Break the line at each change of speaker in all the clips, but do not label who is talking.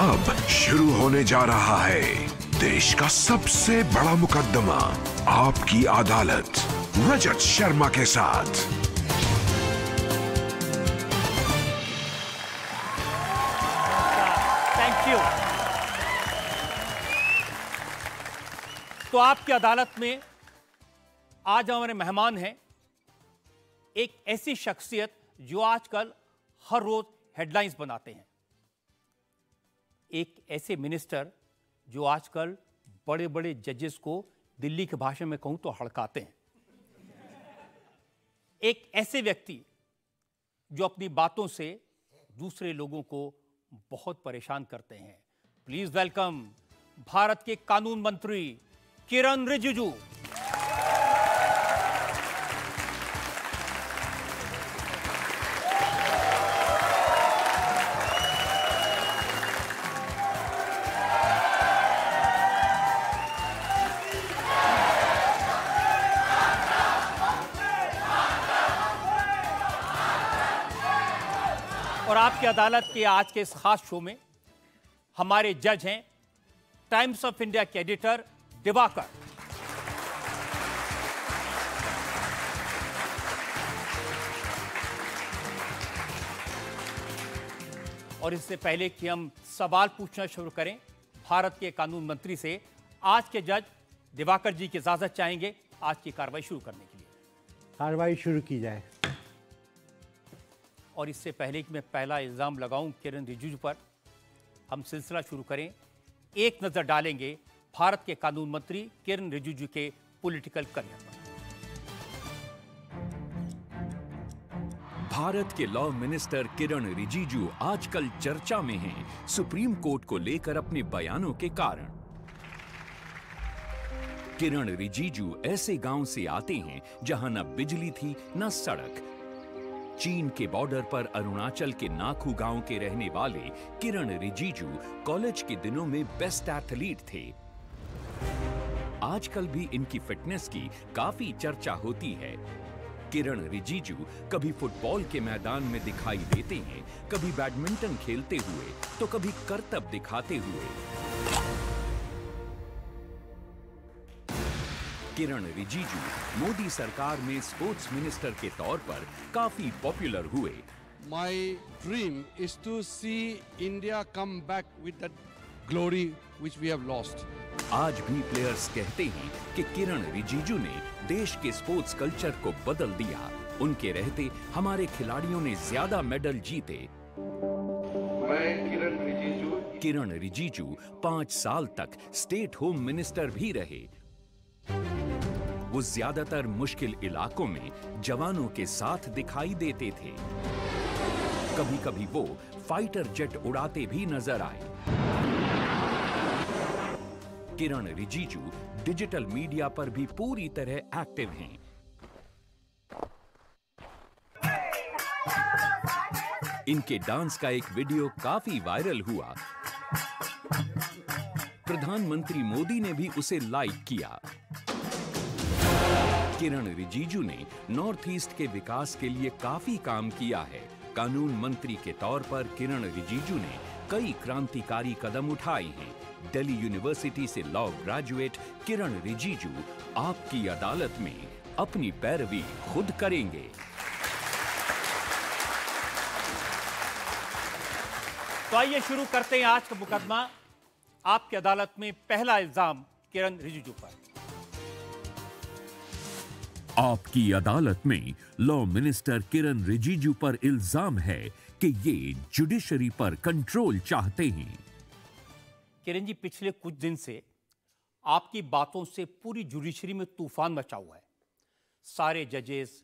अब शुरू होने जा रहा है देश का सबसे बड़ा मुकदमा आपकी अदालत रजत शर्मा के साथ
थैंक यू तो आपकी अदालत में आज हमारे मेहमान हैं एक ऐसी शख्सियत जो आजकल हर रोज हेडलाइंस बनाते हैं एक ऐसे मिनिस्टर जो आजकल बड़े बड़े जजेस को दिल्ली के भाषा में कहूं तो हड़काते हैं एक ऐसे व्यक्ति जो अपनी बातों से दूसरे लोगों को बहुत परेशान करते हैं प्लीज वेलकम भारत के कानून मंत्री किरण रिजिजू अदालत के आज के इस खास शो में हमारे जज हैं टाइम्स ऑफ इंडिया के एडिटर दिवाकर और इससे पहले कि हम सवाल पूछना शुरू करें भारत के कानून मंत्री से आज के जज दिवाकर जी की इजाजत चाहेंगे आज की कार्रवाई शुरू करने के लिए
कार्रवाई शुरू की जाए
और इससे पहले कि मैं पहला इल्ज़ाम लगाऊं किरण रिजिजू पर हम सिलसिला शुरू करें एक नज़र डालेंगे भारत के कानून मंत्री किरण रिजिजू के पॉलिटिकल करियर पर
भारत के लॉ मिनिस्टर किरण रिजिजू आजकल चर्चा में हैं सुप्रीम कोर्ट को लेकर अपने बयानों के कारण किरण रिजिजू ऐसे गांव से आते हैं जहां न बिजली थी न सड़क चीन के बॉर्डर पर अरुणाचल के नाखू गांव के रहने वाले किरण रिजिजू कॉलेज के दिनों में बेस्ट एथलीट थे आजकल भी इनकी फिटनेस की काफी चर्चा होती है किरण रिजिजू कभी फुटबॉल के मैदान में दिखाई देते हैं कभी बैडमिंटन खेलते हुए तो कभी करतब दिखाते हुए किरण रिजिजू मोदी सरकार में स्पोर्ट्स मिनिस्टर के तौर पर काफी पॉपुलर हुए
my dream is to see India come back with glory which we have lost आज भी प्लेयर्स कहते हैं कि किरण रिजिजू ने
देश के स्पोर्ट्स कल्चर को बदल दिया उनके रहते हमारे खिलाड़ियों ने ज्यादा मेडल जीते मैं किरण रिजिजू किरण रिजिजू पाँच साल तक स्टेट होम मिनिस्टर भी रहे वो ज्यादातर मुश्किल इलाकों में जवानों के साथ दिखाई देते थे कभी कभी वो फाइटर जेट उड़ाते भी नजर आए किरण रिजिजू डिजिटल मीडिया पर भी पूरी तरह एक्टिव हैं इनके डांस का एक वीडियो काफी वायरल हुआ प्रधानमंत्री मोदी ने भी उसे लाइक किया किरण रिजिजू ने नॉर्थ ईस्ट के विकास के लिए काफी काम किया है कानून मंत्री के तौर पर किरण रिजिजू ने कई क्रांतिकारी कदम उठाए हैं दिल्ली यूनिवर्सिटी से लॉ ग्रेजुएट किरण रिजिजू आपकी अदालत में अपनी पैरवी खुद करेंगे
तो आइए शुरू करते हैं आज का मुकदमा आपकी अदालत में पहला इल्जाम किरण रिजिजू पर
आपकी अदालत में लॉ मिनिस्टर किरण रिजिजू पर इल्जाम है कि ये जुडिशरी पर कंट्रोल चाहते हैं
किरण जी पिछले कुछ दिन से आपकी बातों से पूरी जुडिशरी में तूफान मचा हुआ है सारे जजेस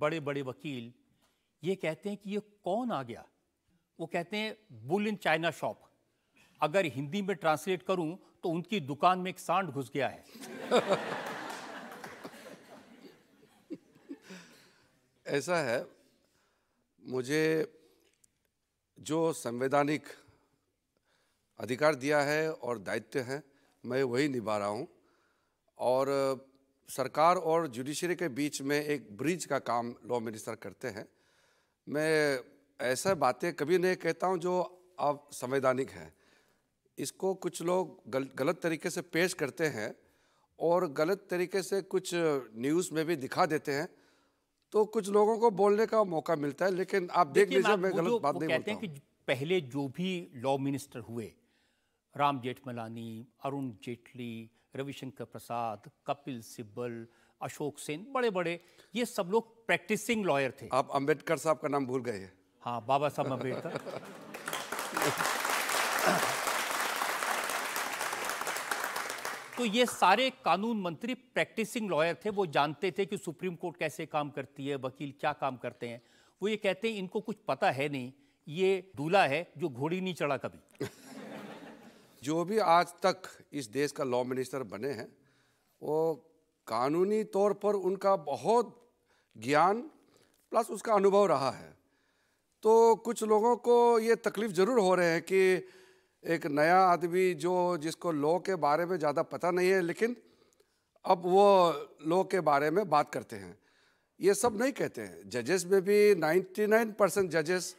बड़े बड़े वकील ये कहते हैं कि ये कौन आ गया वो कहते हैं बुल इन चाइना शॉप अगर हिंदी में ट्रांसलेट करूं तो उनकी दुकान में एक सांड घुस गया है
ऐसा है मुझे जो संवैधानिक अधिकार दिया है और दायित्व हैं मैं वही निभा रहा हूँ और सरकार और जुडिशरी के बीच में एक ब्रिज का काम लॉ मिनिस्टर करते हैं मैं ऐसा बातें कभी नहीं कहता हूँ जो अब संवैधानिक हैं इसको कुछ लोग गल, गलत तरीके से पेश करते हैं और गलत तरीके से कुछ न्यूज़ में भी दिखा देते हैं तो कुछ लोगों को बोलने का मौका मिलता है लेकिन आप देख लीजिए मैं गलत बात नहीं कहते हैं कि
पहले जो भी लॉ मिनिस्टर हुए राम जेठमलानी अरुण जेटली रविशंकर प्रसाद कपिल सिब्बल अशोक सेन बड़े बड़े ये सब लोग प्रैक्टिसिंग लॉयर थे आप अंबेडकर साहब का नाम भूल गए हैं हाँ बाबा साहब अम्बेडकर तो ये सारे कानून मंत्री प्रैक्टिसिंग लॉयर थे वो जानते थे कि सुप्रीम कोर्ट कैसे काम करती है वकील क्या काम करते हैं वो ये कहते हैं इनको कुछ पता
है नहीं ये दूल्हा है जो घोड़ी नहीं चढ़ा कभी जो भी आज तक इस देश का लॉ मिनिस्टर बने हैं वो कानूनी तौर पर उनका बहुत ज्ञान प्लस उसका अनुभव रहा है तो कुछ लोगों को ये तकलीफ़ ज़रूर हो रहे हैं कि एक नया आदमी जो जिसको लॉ के बारे में ज़्यादा पता नहीं है लेकिन अब वो लॉ के बारे में बात करते हैं ये सब नहीं कहते हैं जजेस में भी 99 परसेंट जजेस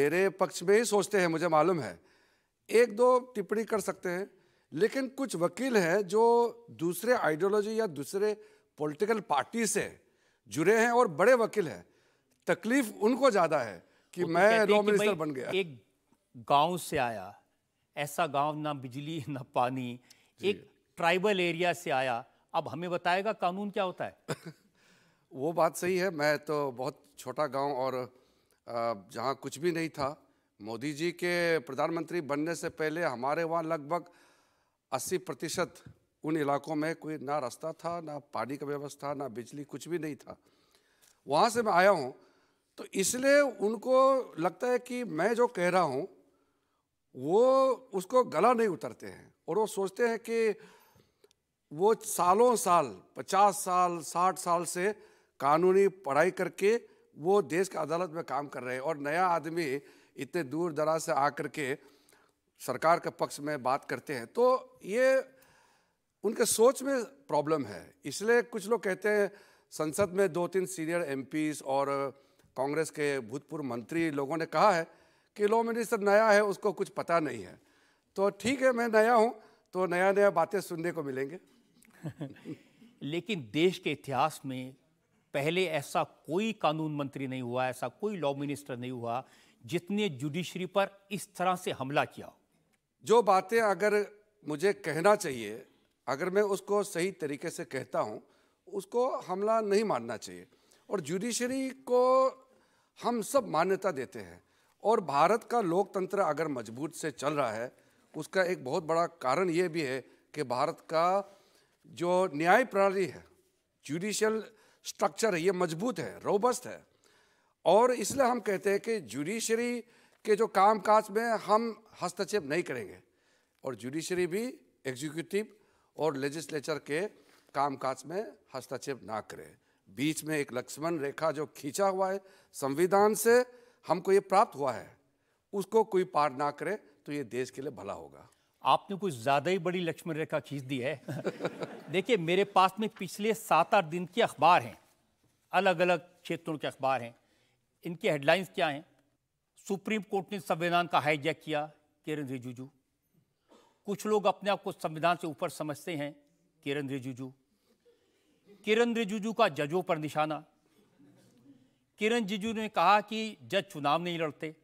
मेरे पक्ष में ही सोचते हैं मुझे मालूम है एक दो टिप्पणी कर सकते हैं लेकिन कुछ वकील हैं जो दूसरे आइडियोलॉजी या दूसरे पॉलिटिकल पार्टी से जुड़े हैं और बड़े वकील हैं तकलीफ उनको ज़्यादा है कि तो मैं लॉ मिनिस्टर बन गया एक गांव से
आया ऐसा गांव ना बिजली ना पानी एक ट्राइबल एरिया से आया अब हमें बताएगा कानून क्या होता
है वो बात सही है मैं तो बहुत छोटा गांव और जहां कुछ भी नहीं था मोदी जी के प्रधानमंत्री बनने से पहले हमारे वहाँ लगभग 80 प्रतिशत उन इलाकों में कोई ना रास्ता था ना पानी का व्यवस्था ना बिजली कुछ भी नहीं था वहाँ से मैं आया हूँ तो इसलिए उनको लगता है कि मैं जो कह रहा हूँ वो उसको गला नहीं उतरते हैं और वो सोचते हैं कि वो सालों साल पचास साल साठ साल से कानूनी पढ़ाई करके वो देश के अदालत में काम कर रहे हैं और नया आदमी इतने दूर दराज से आकर के सरकार के पक्ष में बात करते हैं तो ये उनके सोच में प्रॉब्लम है इसलिए कुछ लोग कहते हैं संसद में दो तीन सीनियर एमपीस और कांग्रेस के भूतपूर्व मंत्री लोगों ने कहा है किलोमीटर नया है उसको कुछ पता नहीं है तो ठीक है मैं नया हूँ तो नया नया बातें सुनने को मिलेंगे
लेकिन देश के इतिहास में पहले ऐसा कोई कानून मंत्री नहीं हुआ ऐसा कोई लॉ मिनिस्टर नहीं हुआ
जितने जुडिशरी पर इस तरह से हमला किया जो बातें अगर मुझे कहना चाहिए अगर मैं उसको सही तरीके से कहता हूँ उसको हमला नहीं मानना चाहिए और जुडिशरी को हम सब मान्यता देते हैं और भारत का लोकतंत्र अगर मजबूत से चल रहा है उसका एक बहुत बड़ा कारण ये भी है कि भारत का जो न्याय प्रणाली है जुडिशल स्ट्रक्चर है ये मजबूत है रोबस्ट है और इसलिए हम कहते हैं कि जुडिशरी के जो कामकाज में हम हस्तक्षेप नहीं करेंगे और जुडिशरी भी एग्जीक्यूटिव और लेजिस्लेचर के कामकाज में हस्तक्षेप ना करे बीच में एक लक्ष्मण रेखा जो खींचा हुआ है संविधान से हमको ये प्राप्त हुआ है उसको कोई पार ना करे तो ये देश के लिए भला होगा आपने
कुछ ज़्यादा ही बड़ी लक्ष्मण रेखा खींच दी है देखिए मेरे पास में पिछले सात आठ दिन के अखबार हैं अलग अलग क्षेत्रों के अखबार हैं इनके हेडलाइंस क्या हैं सुप्रीम कोर्ट ने संविधान का हाईजैक किया किरण रिजिजू कुछ लोग अपने आप को संविधान से ऊपर समझते हैं किरण रिजिजू किरण रिजिजू का जजों पर निशाना किरण रिजिजू ने कहा कि जज चुनाव नहीं लड़ते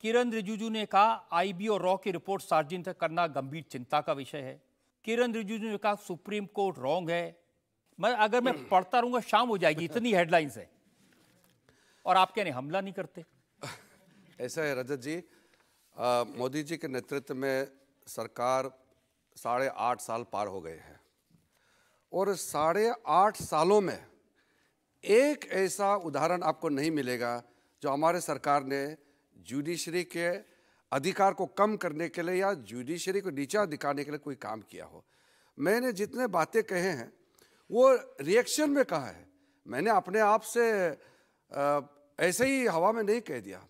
किरण रिजिजू ने कहा आईबी और रॉ की रिपोर्ट सार्वजनिक करना गंभीर चिंता का विषय है किरण रिजिजू ने कहा सुप्रीम कोर्ट रॉन्ग है मैं अगर मैं पढ़ता रहूंगा शाम हो जाएगी इतनी हेडलाइंस है और आप क्या नहीं हमला नहीं करते
ऐसा है रजत जी मोदी जी के नेतृत्व में सरकार साढ़े आठ साल पार हो गए हैं और साढ़े आठ सालों में एक ऐसा उदाहरण आपको नहीं मिलेगा जो हमारे सरकार ने जुडिशरी के अधिकार को कम करने के लिए या जुडिशरी को नीचा दिखाने के लिए कोई काम किया हो मैंने जितने बातें कहे हैं वो रिएक्शन में कहा है मैंने अपने आप से ऐसे ही हवा में नहीं कह दिया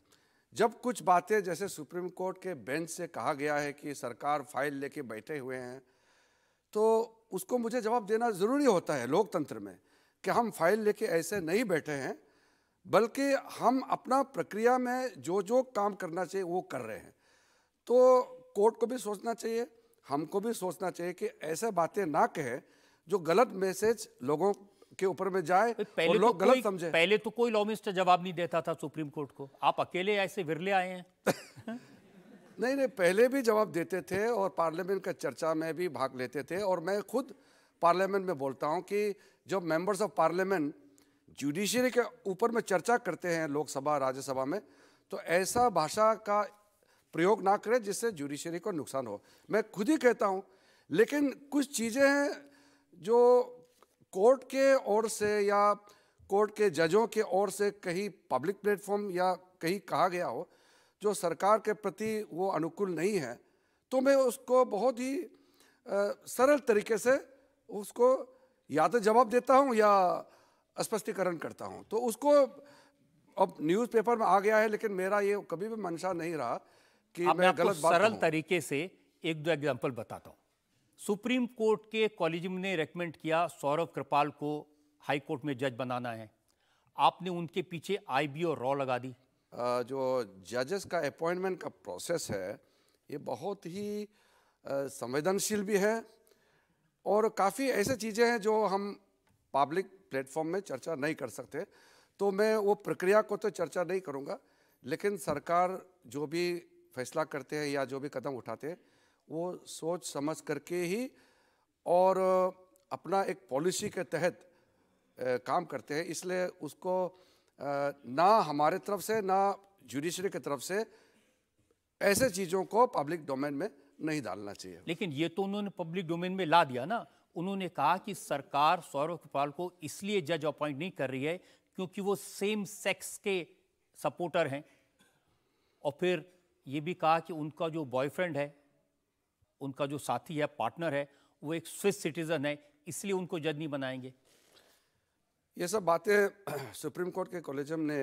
जब कुछ बातें जैसे सुप्रीम कोर्ट के बेंच से कहा गया है कि सरकार फाइल लेके बैठे हुए हैं तो उसको मुझे जवाब देना ज़रूरी होता है लोकतंत्र में कि हम फाइल लेके ऐसे नहीं बैठे हैं बल्कि हम अपना प्रक्रिया में जो जो काम करना चाहिए वो कर रहे हैं तो कोर्ट को भी सोचना चाहिए हमको भी सोचना चाहिए कि ऐसे बातें ना कहें जो गलत मैसेज लोगों के ऊपर में जाए पहले और तो लोग तो गलत समझे
पहले तो कोई लॉ मिनिस्टर जवाब नहीं देता था सुप्रीम कोर्ट को आप अकेले ऐसे विरले आए हैं
नहीं नहीं पहले भी जवाब देते थे और पार्लियामेंट का चर्चा में भी भाग लेते थे और मैं खुद पार्लियामेंट में बोलता हूँ कि जब मेंबर्स ऑफ पार्लियामेंट जुडिशरी के ऊपर में चर्चा करते हैं लोकसभा राज्यसभा में तो ऐसा भाषा का प्रयोग ना करें जिससे जुडिशरी को नुकसान हो मैं खुद ही कहता हूँ लेकिन कुछ चीज़ें हैं जो कोर्ट के ओर से या कोर्ट के जजों के ओर से कहीं पब्लिक प्लेटफॉर्म या कहीं कहा गया हो जो सरकार के प्रति वो अनुकूल नहीं है तो मैं उसको बहुत ही सरल तरीके से उसको या तो जवाब देता हूँ या स्पष्टीकरण करता हूँ तो उसको अब न्यूज़पेपर में आ गया है लेकिन मेरा ये कभी भी मंशा नहीं रहा कि मैं गलत बात सरल
तरीके से एक दो एग्जाम्पल बताता हूँ सुप्रीम कोर्ट के कॉलेजियम ने रेकमेंड किया सौरभ कृपाल को हाई कोर्ट में जज बनाना है आपने उनके पीछे बी और रॉ लगा दी
जो जजेस का अपॉइंटमेंट का प्रोसेस है ये बहुत ही संवेदनशील भी है और काफ़ी ऐसे चीज़ें हैं जो हम पब्लिक प्लेटफॉर्म में चर्चा नहीं कर सकते तो मैं वो प्रक्रिया को तो चर्चा नहीं करूँगा लेकिन सरकार जो भी फैसला करते हैं या जो भी कदम उठाते हैं वो सोच समझ करके ही और अपना एक पॉलिसी के तहत काम करते हैं इसलिए उसको ना हमारे तरफ से ना जुडिशरी की तरफ से ऐसे चीज़ों को पब्लिक डोमेन में नहीं डालना चाहिए
लेकिन ये तो उन्होंने पब्लिक डोमेन में ला दिया ना उन्होंने कहा कि सरकार सौरभ कृपाल को इसलिए जज अपॉइंट नहीं कर रही है क्योंकि वो सेम सेक्स के सपोर्टर हैं और फिर ये भी कहा कि उनका जो बॉयफ्रेंड है उनका जो साथी है पार्टनर है वो एक स्विस सिटीजन है इसलिए उनको जज नहीं बनाएंगे
ये सब बातें सुप्रीम कोर्ट के कॉलेजम ने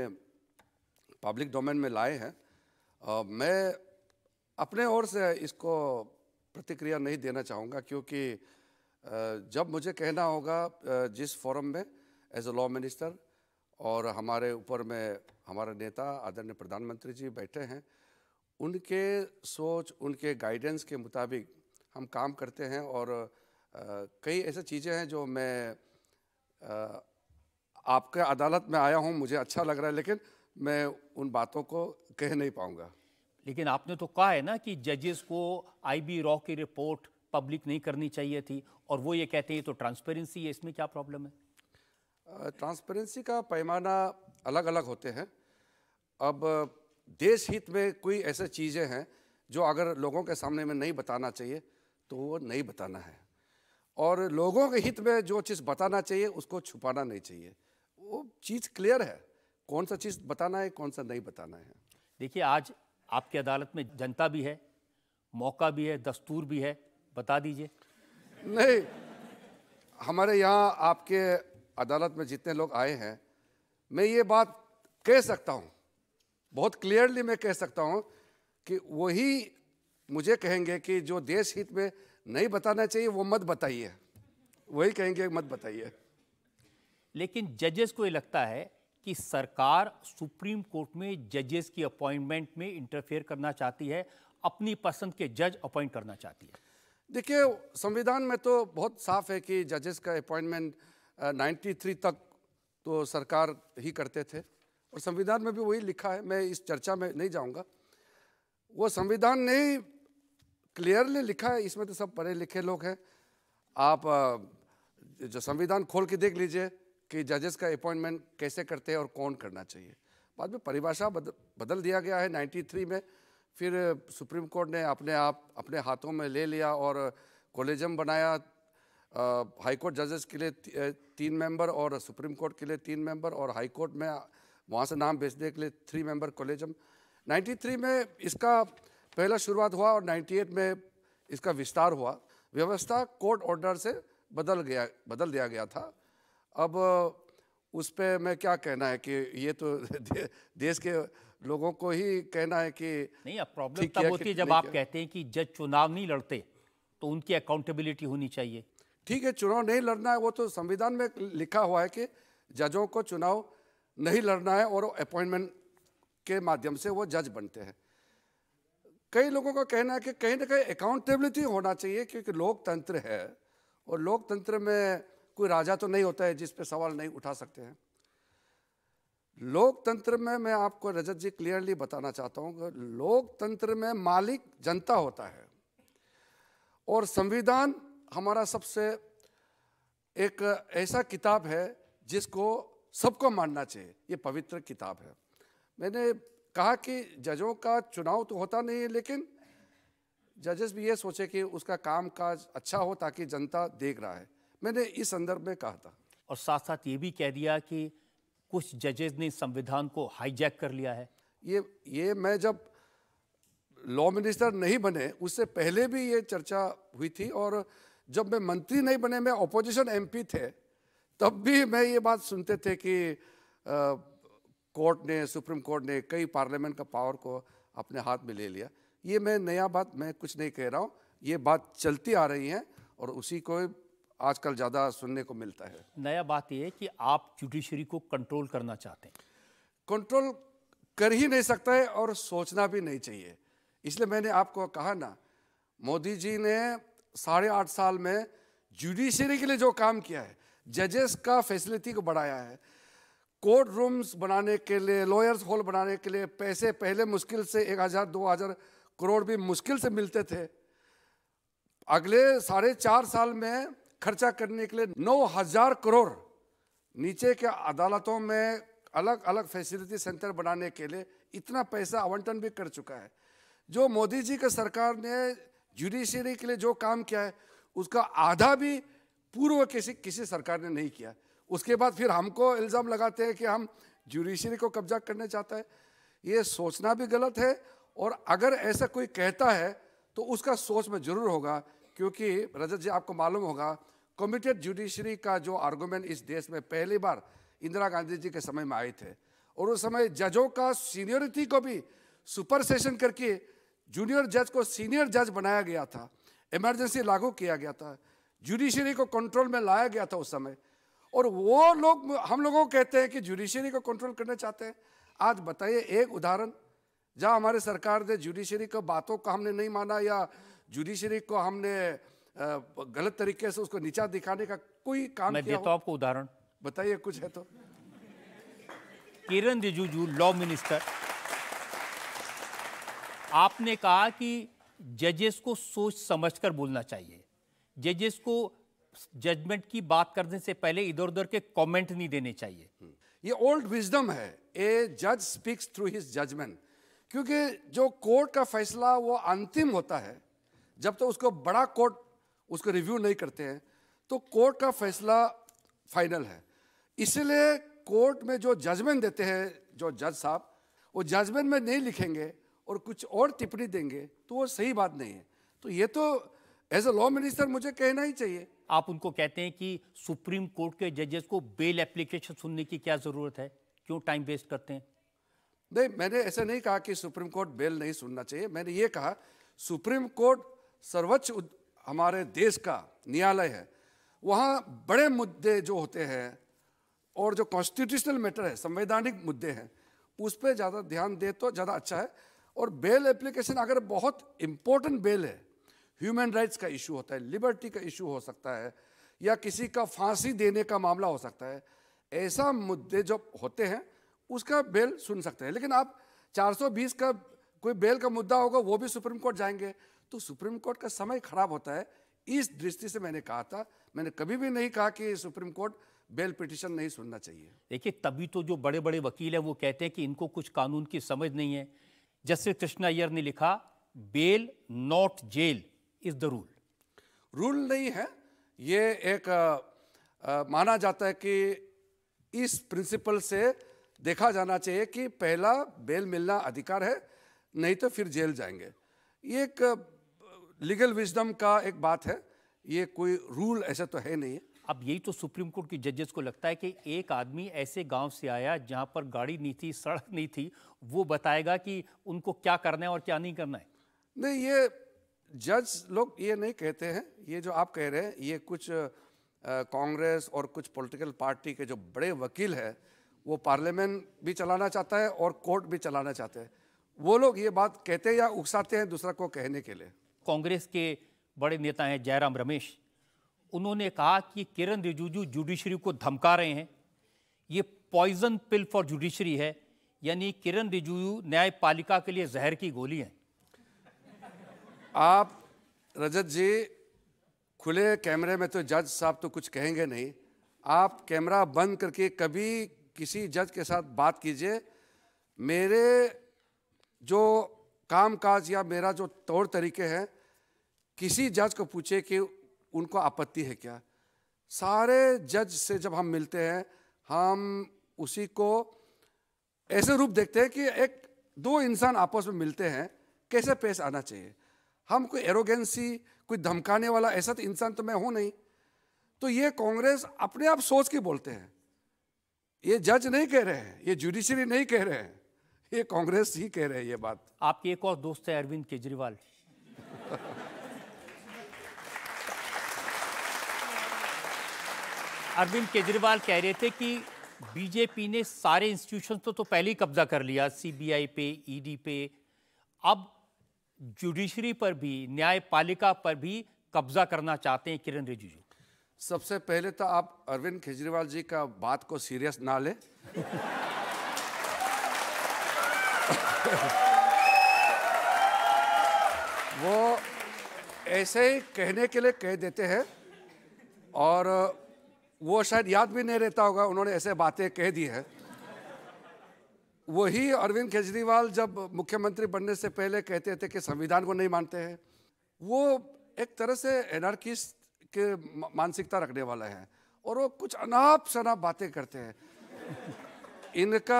पब्लिक डोमेन में लाए हैं मैं अपने ओर से इसको प्रतिक्रिया नहीं देना चाहूँगा क्योंकि जब मुझे कहना होगा जिस फोरम में एज अ लॉ मिनिस्टर और हमारे ऊपर में हमारे नेता आदरणीय प्रधानमंत्री जी बैठे हैं उनके सोच उनके गाइडेंस के मुताबिक हम काम करते हैं और कई ऐसे चीज़ें हैं जो मैं आपके अदालत में आया हूँ मुझे अच्छा लग रहा है लेकिन मैं उन बातों को कह नहीं पाऊँगा
लेकिन आपने तो कहा है ना कि जजेस को आईबी रॉ की रिपोर्ट पब्लिक नहीं करनी चाहिए थी और वो ये कहते हैं तो ट्रांसपेरेंसी है इसमें क्या प्रॉब्लम
है ट्रांसपेरेंसी का पैमाना अलग अलग होते हैं अब देश हित में कोई ऐसे चीज़ें हैं जो अगर लोगों के सामने में नहीं बताना चाहिए तो वो नहीं बताना है और लोगों के हित में जो चीज़ बताना चाहिए उसको छुपाना नहीं चाहिए वो चीज़ क्लियर है कौन सा चीज़ बताना है कौन सा नहीं बताना है देखिए आज आपकी अदालत में जनता भी है मौका भी है दस्तूर भी है बता दीजिए नहीं हमारे यहाँ आपके अदालत में जितने लोग आए हैं मैं ये बात कह सकता हूँ बहुत क्लियरली मैं कह सकता हूँ कि वही मुझे कहेंगे कि जो देश हित में नहीं बताना चाहिए वो मत बताइए वही कहेंगे मत बताइए
लेकिन जजेस को ये लगता है कि सरकार सुप्रीम कोर्ट में जजेस की अपॉइंटमेंट में इंटरफेयर करना चाहती है अपनी पसंद के जज अपॉइंट करना
चाहती है देखिए संविधान में तो बहुत साफ है कि जजेस का अपॉइंटमेंट 93 तक तो सरकार ही करते थे और संविधान में भी वही लिखा है मैं इस चर्चा में नहीं जाऊंगा वो संविधान ने क्लियरली लिखा है इसमें तो सब पढ़े लिखे लोग हैं आप जो संविधान खोल के देख लीजिए कि जजेस का अपॉइंटमेंट कैसे करते हैं और कौन करना चाहिए बाद में परिभाषा बदल, बदल दिया गया है 93 में फिर सुप्रीम कोर्ट ने अपने आप अपने हाथों में ले लिया और कॉलेजम बनाया हाई कोर्ट जजेस के लिए ती, तीन मेंबर और सुप्रीम कोर्ट के लिए तीन मेंबर और हाई कोर्ट में वहाँ से नाम भेजने के लिए थ्री मेंबर कॉलेजम 93 में इसका पहला शुरुआत हुआ और 98 में इसका विस्तार हुआ व्यवस्था कोर्ट ऑर्डर से बदल गया बदल दिया गया था अब उस पर मैं क्या कहना है कि ये तो देश के लोगों को ही कहना है कि नहीं अब प्रॉब्लम तब होती है जब आप कहते
हैं कि जज चुनाव नहीं
लड़ते तो उनकी अकाउंटेबिलिटी होनी चाहिए ठीक है चुनाव नहीं लड़ना है वो तो संविधान में लिखा हुआ है कि जजों को चुनाव नहीं लड़ना है और अपॉइंटमेंट के माध्यम से वो जज बनते हैं कई लोगों का कहना है कि कहीं ना कहीं अकाउंटेबिलिटी होना चाहिए क्योंकि लोकतंत्र है और लोकतंत्र में कोई राजा तो नहीं होता है जिस पे सवाल नहीं उठा सकते हैं लोकतंत्र में मैं आपको रजत जी क्लियरली बताना चाहता हूँ लोकतंत्र में मालिक जनता होता है और संविधान हमारा सबसे एक ऐसा किताब है जिसको सबको मानना चाहिए ये पवित्र किताब है मैंने कहा कि जजों का चुनाव तो होता नहीं है लेकिन जजेस भी ये सोचे कि उसका काम काज अच्छा हो ताकि जनता देख रहा है मैंने इस संदर्भ में कहा था
और साथ साथ ये भी कह दिया कि कुछ जजेज ने संविधान को हाईजैक कर लिया है
ये ये मैं जब लॉ मिनिस्टर नहीं बने उससे पहले भी ये चर्चा हुई थी और जब मैं मंत्री नहीं बने मैं अपोजिशन एमपी थे तब भी मैं ये बात सुनते थे कि कोर्ट ने सुप्रीम कोर्ट ने कई पार्लियामेंट का पावर को अपने हाथ में ले लिया ये मैं नया बात मैं कुछ नहीं कह रहा हूँ ये बात चलती आ रही है और उसी को आजकल ज़्यादा सुनने को मिलता है नया बात यह है कि आप जुडिशरी को कंट्रोल करना चाहते हैं कंट्रोल कर ही नहीं सकता है और सोचना भी नहीं चाहिए इसलिए मैंने आपको कहा ना मोदी जी ने साढ़े आठ साल में जुडिशरी के लिए जो काम किया है जजेस का फैसिलिटी को बढ़ाया है कोर्ट रूम्स बनाने के लिए लॉयर्स हॉल बनाने के लिए पैसे पहले मुश्किल से एक हज़ार दो हज़ार करोड़ भी मुश्किल से मिलते थे अगले साढ़े चार साल में खर्चा करने के लिए नौ हजार करोड़ नीचे के अदालतों में अलग अलग फैसिलिटी सेंटर बनाने के लिए इतना पैसा आवंटन भी कर चुका है जो मोदी जी की सरकार ने जुडिशरी के लिए जो काम किया है उसका आधा भी पूर्व किसी किसी सरकार ने नहीं किया उसके बाद फिर हमको इल्ज़ाम लगाते हैं कि हम जुडिशरी को कब्जा करने चाहता है ये सोचना भी गलत है और अगर ऐसा कोई कहता है तो उसका सोच में ज़रूर होगा क्योंकि रजत जी आपको मालूम होगा कमिटेड जुडिशरी का जो आर्गूमेंट इस देश में पहली बार इंदिरा गांधी जी के समय में आए थे और उस समय जजों का सीनियरिटी को भी सुपर सेशन करके जूनियर जज को सीनियर जज बनाया गया था इमरजेंसी लागू किया गया था जुडिशरी को कंट्रोल में लाया गया था उस समय और वो लोग हम लोगों को कहते हैं कि जुडिशरी को कंट्रोल करना चाहते हैं आज बताइए एक उदाहरण जहाँ हमारे सरकार ने जुडिशरी को बातों का हमने नहीं माना या जुडिशरी को हमने गलत तरीके से उसको नीचा दिखाने का कोई काम मैं देता आपको उदाहरण बताइए कुछ है तो
किरण रिजिजू लॉ मिनिस्टर आपने कहा कि जजेस को सोच समझकर बोलना चाहिए जजेस को जजमेंट की बात करने से पहले इधर
उधर के कमेंट नहीं देने चाहिए हम्म। ये ओल्ड विजडम है ए जज स्पीक्स थ्रू हिज जजमेंट क्योंकि जो कोर्ट का फैसला वो अंतिम होता है जब तक तो उसको बड़ा कोर्ट उसको रिव्यू नहीं करते हैं तो कोर्ट का फैसला फाइनल है इसलिए कोर्ट में जो जजमेंट देते हैं जो जज साहब वो जजमेंट में नहीं लिखेंगे और कुछ और टिप्पणी देंगे तो वो सही बात नहीं है तो ये तो एज अ लॉ मिनिस्टर मुझे कहना ही चाहिए
आप उनको कहते हैं कि सुप्रीम कोर्ट के जजेस को बेल एप्लीकेशन सुनने की क्या ज़रूरत है क्यों टाइम वेस्ट करते
हैं नहीं मैंने ऐसा नहीं कहा कि सुप्रीम कोर्ट बेल नहीं सुनना चाहिए मैंने ये कहा सुप्रीम कोर्ट सर्वोच्च हमारे देश का न्यायालय है वहाँ बड़े मुद्दे जो होते हैं और जो कॉन्स्टिट्यूशनल मैटर है संवैधानिक मुद्दे हैं उस पर ज़्यादा ध्यान दे तो ज़्यादा अच्छा है और बेल एप्लीकेशन अगर बहुत इम्पोर्टेंट बेल है ह्यूमन राइट्स का इशू होता है लिबर्टी का इशू हो सकता है या किसी का फांसी देने का मामला हो सकता है ऐसा मुद्दे जो होते हैं उसका बेल सुन सकते हैं लेकिन आप 420 का कोई बेल का मुद्दा होगा वो भी सुप्रीम कोर्ट जाएंगे तो सुप्रीम कोर्ट का समय खराब होता है इस दृष्टि से मैंने कहा था मैंने कभी भी नहीं कहा कि सुप्रीम कोर्ट बेल पिटिशन नहीं सुनना चाहिए
देखिए तभी तो जो बड़े बड़े वकील हैं वो कहते हैं कि इनको कुछ कानून की समझ नहीं है जस्टिस कृष्णा अयर ने लिखा bail not jail
is the rule rule नहीं है ये एक आ, आ, माना जाता है कि इस प्रिंसिपल से देखा जाना चाहिए कि पहला बेल मिलना अधिकार है नहीं तो फिर जेल जाएंगे ये एक लीगल विजडम का एक बात है ये कोई रूल ऐसा तो है नहीं है अब यही तो सुप्रीम कोर्ट के जजेस
को लगता है कि एक आदमी ऐसे गांव से आया जहां पर गाड़ी नहीं थी सड़क नहीं थी वो बताएगा कि उनको क्या करना है और क्या नहीं करना है
नहीं ये जज लोग ये नहीं कहते हैं ये जो आप कह रहे हैं ये कुछ कांग्रेस और कुछ पॉलिटिकल पार्टी के जो बड़े वकील हैं वो पार्लियामेंट भी चलाना चाहता है और कोर्ट भी चलाना चाहते हैं वो लोग ये बात कहते हैं या उकसाते हैं दूसरा को कहने के लिए कांग्रेस के
बड़े नेता हैं जयराम रमेश उन्होंने कहा कि किरण रिजिजू जुडिशरी को धमका रहे हैं ये पॉइजन पिल फॉर जुडिशरी है यानी किरण रिजिजू
न्यायपालिका के लिए जहर की गोली है आप रजत जी खुले कैमरे में तो जज साहब तो कुछ कहेंगे नहीं आप कैमरा बंद करके कभी किसी जज के साथ बात कीजिए मेरे जो कामकाज या मेरा जो तौर तरीके हैं किसी जज को पूछे कि उनको आपत्ति है क्या सारे जज से जब हम मिलते हैं हम उसी को ऐसे रूप देखते हैं कि एक दो इंसान आपस में मिलते हैं कैसे पेश आना चाहिए हम कोई एरोगेंसी कोई धमकाने वाला ऐसा तो इंसान तो मैं हूँ नहीं तो ये कांग्रेस अपने आप सोच के बोलते हैं ये जज नहीं कह रहे हैं ये जुडिशरी नहीं कह रहे हैं ये कांग्रेस ही कह रहे हैं ये बात आपके एक और दोस्त है अरविंद केजरीवाल
अरविंद केजरीवाल कह रहे थे कि बीजेपी ने सारे इंस्टीट्यूशन तो, तो पहले ही कब्जा कर लिया सीबीआई पे ईडी e पे अब जुडिशरी पर भी न्यायपालिका पर
भी कब्जा करना चाहते हैं किरण रिजिजू सबसे पहले तो आप अरविंद केजरीवाल जी का बात को सीरियस ना ले वो ऐसे ही कहने के लिए कह देते हैं और वो शायद याद भी नहीं रहता होगा उन्होंने ऐसे बातें कह दी है वही अरविंद केजरीवाल जब मुख्यमंत्री बनने से पहले कहते थे कि संविधान को नहीं मानते हैं वो एक तरह से एनार्किस्ट के मानसिकता रखने वाला है और वो कुछ अनाप शनाप बातें करते हैं इनका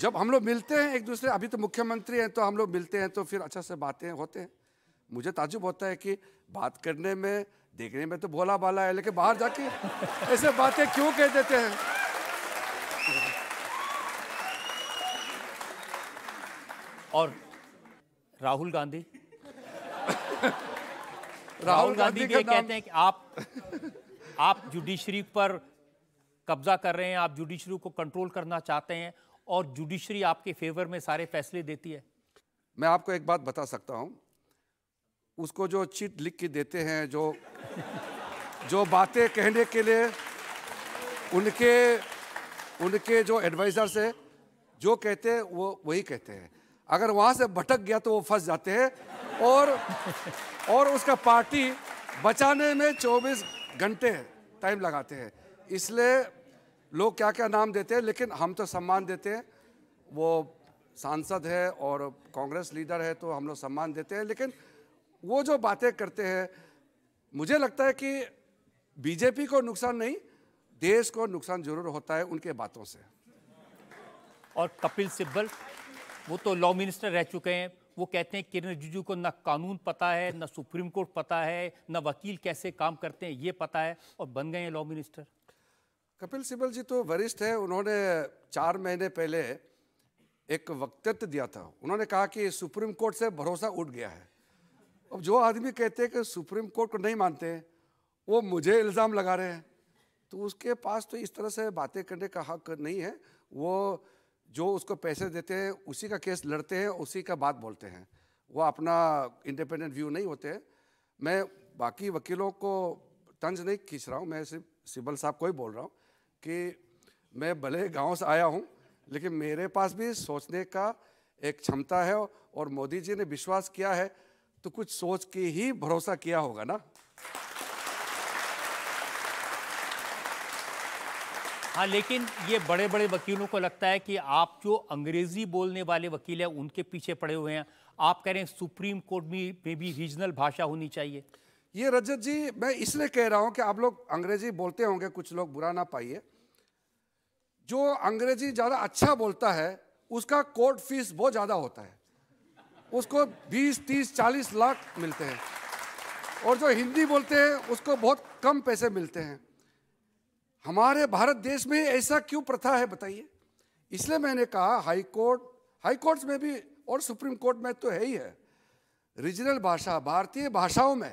जब हम लोग मिलते हैं एक दूसरे अभी तो मुख्यमंत्री हैं तो हम लोग मिलते हैं तो फिर अच्छा से बातें होते हैं मुझे ताजुब होता है कि बात करने में देखने में तो भोला भाला है लेकिन बाहर जाके ऐसे बातें क्यों कह देते हैं
और राहुल गांधी राहुल गांधी भी कहते हैं कि आप आप जुडिशरी पर कब्जा कर रहे हैं आप जुडिशरी को कंट्रोल करना चाहते हैं और जुडिशरी आपके फेवर में सारे फैसले
देती है मैं आपको एक बात बता सकता हूं उसको जो चिट लिख के देते हैं जो जो बातें कहने के लिए उनके उनके जो एडवाइज़र्स है जो कहते हैं वो वही कहते हैं अगर वहाँ से भटक गया तो वो फंस जाते हैं और और उसका पार्टी बचाने में 24 घंटे टाइम लगाते हैं इसलिए लोग क्या क्या नाम देते हैं लेकिन हम तो सम्मान देते हैं वो सांसद है और कांग्रेस लीडर है तो हम लोग सम्मान देते हैं लेकिन वो जो बातें करते हैं मुझे लगता है कि बीजेपी को नुकसान नहीं देश को नुकसान जरूर होता है उनके बातों से और कपिल सिब्बल वो
तो लॉ मिनिस्टर रह चुके हैं वो कहते हैं किरण रिजिजू को ना कानून पता है ना सुप्रीम कोर्ट पता है ना वकील कैसे काम करते हैं ये पता है और बन गए हैं लॉ मिनिस्टर
कपिल सिब्बल जी तो वरिष्ठ है उन्होंने चार महीने पहले एक वक्तव्य दिया था उन्होंने कहा कि सुप्रीम कोर्ट से भरोसा उठ गया है अब जो आदमी कहते हैं कि सुप्रीम कोर्ट को नहीं मानते हैं वो मुझे इल्ज़ाम लगा रहे हैं तो उसके पास तो इस तरह से बातें करने का हक नहीं है वो जो उसको पैसे देते हैं उसी का केस लड़ते हैं उसी का बात बोलते हैं वो अपना इंडिपेंडेंट व्यू नहीं होते मैं बाकी वकीलों को तंज नहीं खींच रहा हूँ मैं सिर्फ सिब्बल साहब को ही बोल रहा हूँ कि मैं भले गांव से आया हूँ लेकिन मेरे पास भी सोचने का एक क्षमता है और मोदी जी ने विश्वास किया है तो कुछ सोच के ही भरोसा किया होगा ना
हाँ लेकिन ये बड़े बड़े वकीलों को लगता है कि आप जो अंग्रेजी बोलने वाले वकील हैं उनके पीछे पड़े हुए हैं आप कह रहे हैं सुप्रीम कोर्ट में भी, भी रीजनल भाषा होनी चाहिए
ये रजत जी मैं इसलिए कह रहा हूँ कि आप लोग अंग्रेजी बोलते होंगे कुछ लोग बुरा ना पाइए जो अंग्रेजी ज़्यादा अच्छा बोलता है उसका कोर्ट फीस बहुत ज़्यादा होता है उसको 20, 30, 40 लाख मिलते हैं और जो हिंदी बोलते हैं उसको बहुत कम पैसे मिलते हैं हमारे भारत देश में ऐसा क्यों प्रथा है बताइए इसलिए मैंने कहा हाई कोर्ट हाई कोर्ट्स में भी और सुप्रीम कोर्ट में तो है ही है रीजनल भाषा भारतीय भाषाओं में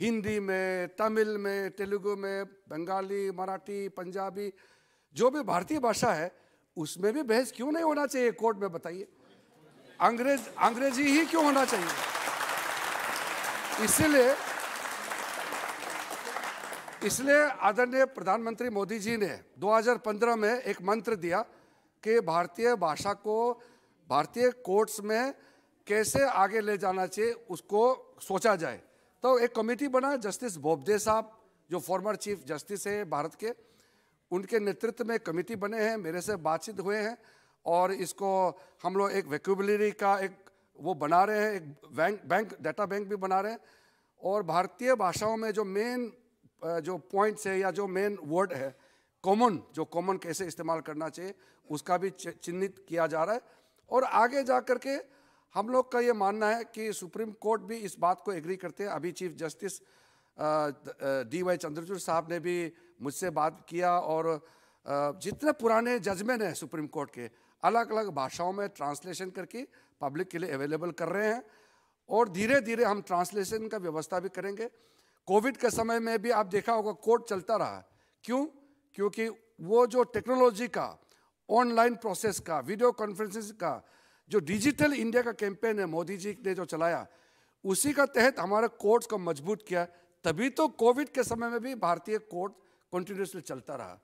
हिंदी में तमिल में तेलुगु में बंगाली मराठी पंजाबी जो भी भारतीय भाषा है उसमें भी बहस क्यों नहीं होना चाहिए कोर्ट में बताइए अंग्रेज अंग्रेजी ही क्यों होना चाहिए इसलिए इसलिए आदरणीय प्रधानमंत्री मोदी जी ने 2015 में एक मंत्र दिया कि भारतीय भाषा को भारतीय कोर्ट्स में कैसे आगे ले जाना चाहिए उसको सोचा जाए तो एक कमेटी बना जस्टिस बोबदे साहब जो फॉर्मर चीफ जस्टिस है भारत के उनके नेतृत्व में कमेटी बने हैं मेरे से बातचीत हुए हैं और इसको हम लोग एक वैक्यूबलरी का एक वो बना रहे हैं एक बैंक बैंक डाटा बैंक भी बना रहे हैं और भारतीय भाषाओं में जो मेन जो पॉइंट्स है या जो मेन वर्ड है कॉमन जो कॉमन कैसे इस्तेमाल करना चाहिए उसका भी चिन्हित किया जा रहा है और आगे जा कर के हम लोग का ये मानना है कि सुप्रीम कोर्ट भी इस बात को एग्री करते हैं अभी chief justice D Y Chandrachud साहब ने भी मुझसे बात किया और जितने पुराने जजमेंट हैं सुप्रीम कोर्ट के अलग अलग भाषाओं में ट्रांसलेशन करके पब्लिक के लिए अवेलेबल कर रहे हैं और धीरे धीरे हम ट्रांसलेशन का व्यवस्था भी करेंगे कोविड के समय में भी आप देखा होगा कोर्ट चलता रहा क्यों क्योंकि वो जो टेक्नोलॉजी का ऑनलाइन प्रोसेस का वीडियो कॉन्फ्रेंसिस का जो डिजिटल इंडिया का कैंपेन है मोदी जी ने जो चलाया उसी का तहत हमारे कोर्ट्स को मजबूत किया तभी तो कोविड के समय में भी भारतीय कोर्ट कंटिन्यूसली चलता रहा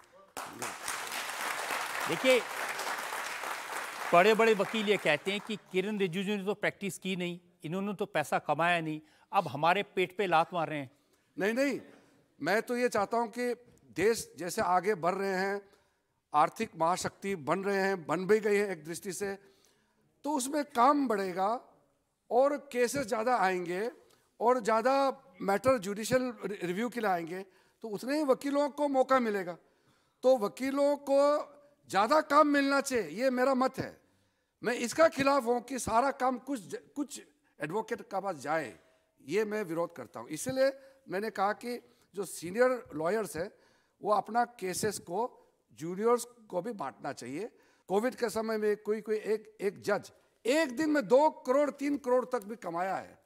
देखिए बड़े बड़े वकील ये कहते हैं कि
किरण रिजिजू ने तो प्रैक्टिस की नहीं इन्होंने तो पैसा कमाया नहीं अब हमारे पेट पे लात मार रहे
हैं नहीं नहीं मैं तो ये चाहता हूँ कि देश जैसे आगे बढ़ रहे हैं आर्थिक महाशक्ति बन रहे हैं बन भी गई है एक दृष्टि से तो उसमें काम बढ़ेगा और केसेस ज़्यादा आएंगे और ज़्यादा मैटर जुडिशल रिव्यू के लिए आएंगे तो उतने ही वकीलों को मौका मिलेगा तो वकीलों को ज़्यादा काम मिलना चाहिए ये मेरा मत है मैं इसका खिलाफ हूं कि सारा काम कुछ कुछ एडवोकेट का पास जाए ये मैं विरोध करता हूं इसलिए मैंने कहा कि जो सीनियर लॉयर्स हैं वो अपना केसेस को जूनियर्स को भी बांटना चाहिए कोविड के समय में कोई कोई एक एक जज एक दिन में दो करोड़ तीन करोड़ तक भी कमाया है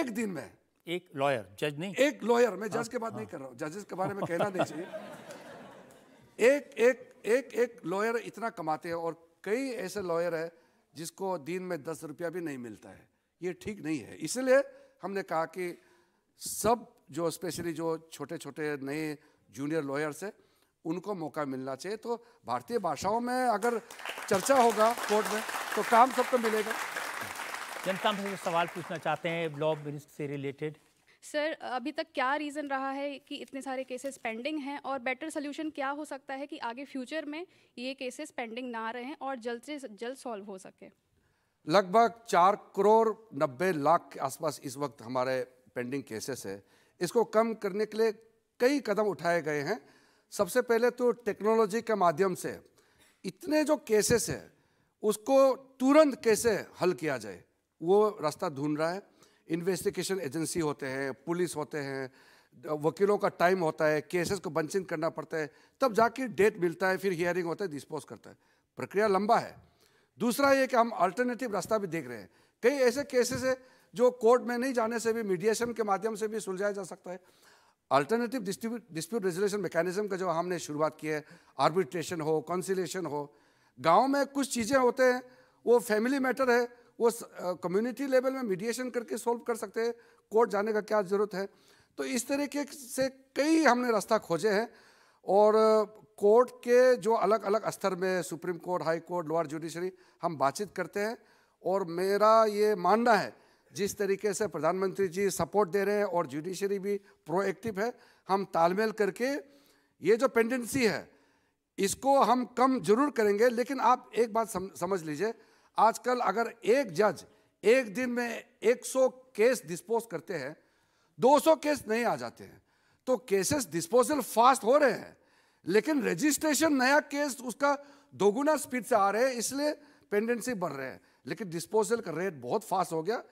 एक दिन में एक लॉयर जज नहीं एक लॉयर मैं जज हाँ, के बात नहीं हाँ। कर रहा हूँ जजेस के बारे में कहना नहीं चाहिए एक एक एक एक लॉयर इतना कमाते हैं और कई ऐसे लॉयर है जिसको दिन में दस रुपया भी नहीं मिलता है ये ठीक नहीं है इसलिए हमने कहा कि सब जो स्पेशली जो छोटे छोटे नए जूनियर लॉयर्स हैं उनको मौका मिलना चाहिए तो भारतीय भाषाओं में अगर चर्चा होगा कोर्ट में तो काम सबको मिलेगा
जनता हम सवाल पूछना चाहते हैं लॉ से रिलेटेड सर अभी तक क्या रीज़न रहा है कि इतने सारे केसेस पेंडिंग हैं और बेटर सोल्यूशन क्या हो सकता है कि आगे फ्यूचर में ये केसेस पेंडिंग ना रहें और जल्द से जल्द सॉल्व हो सके
लगभग चार करोड़ नब्बे लाख के आसपास इस वक्त हमारे पेंडिंग केसेस है इसको कम करने के लिए कई कदम उठाए गए हैं सबसे पहले तो टेक्नोलॉजी के माध्यम से इतने जो केसेस है उसको तुरंत कैसे हल किया जाए वो रास्ता ढूंढ रहा है इन्वेस्टिगेशन एजेंसी होते हैं पुलिस होते हैं वकीलों का टाइम होता है केसेस को बंचिंग करना पड़ता है तब जाके डेट मिलता है फिर हियरिंग होता है डिस्पोज करता है प्रक्रिया लंबा है दूसरा ये कि हम अल्टरनेटिव रास्ता भी देख रहे हैं कई ऐसे केसेस है जो कोर्ट में नहीं जाने से भी मीडिएशन के माध्यम से भी सुलझाया जा सकता है अल्टरनेटिव डिस्प्यूट रेजोल्यूशन मैकेनिज्म का जो हमने शुरुआत की है आर्बिट्रेशन हो कंसिलेशन हो गाँव में कुछ चीज़ें होते हैं वो फैमिली मैटर है वो कम्युनिटी लेवल में मीडिएशन करके सॉल्व कर सकते हैं कोर्ट जाने का क्या ज़रूरत है तो इस तरीके से कई हमने रास्ता खोजे हैं और कोर्ट के जो अलग अलग स्तर में supreme court high court lower judiciary हम बातचीत करते हैं और मेरा ये मानना है जिस तरीके से प्रधानमंत्री जी सपोर्ट दे रहे हैं और जुडिशरी भी प्रोएक्टिव है हम तालमेल करके ये जो पेंडेंसी है इसको हम कम जरूर करेंगे लेकिन आप एक बात सम, समझ लीजिए आजकल अगर एक जज एक दिन में 100 केस डिस्पोज करते हैं 200 केस नहीं आ जाते हैं तो केसेस डिस्पोजल फास्ट हो रहे हैं लेकिन रजिस्ट्रेशन नया केस उसका दोगुना स्पीड से आ रहे हैं इसलिए पेंडेंसी बढ़ रहे हैं लेकिन डिस्पोजल का रेट बहुत फास्ट हो गया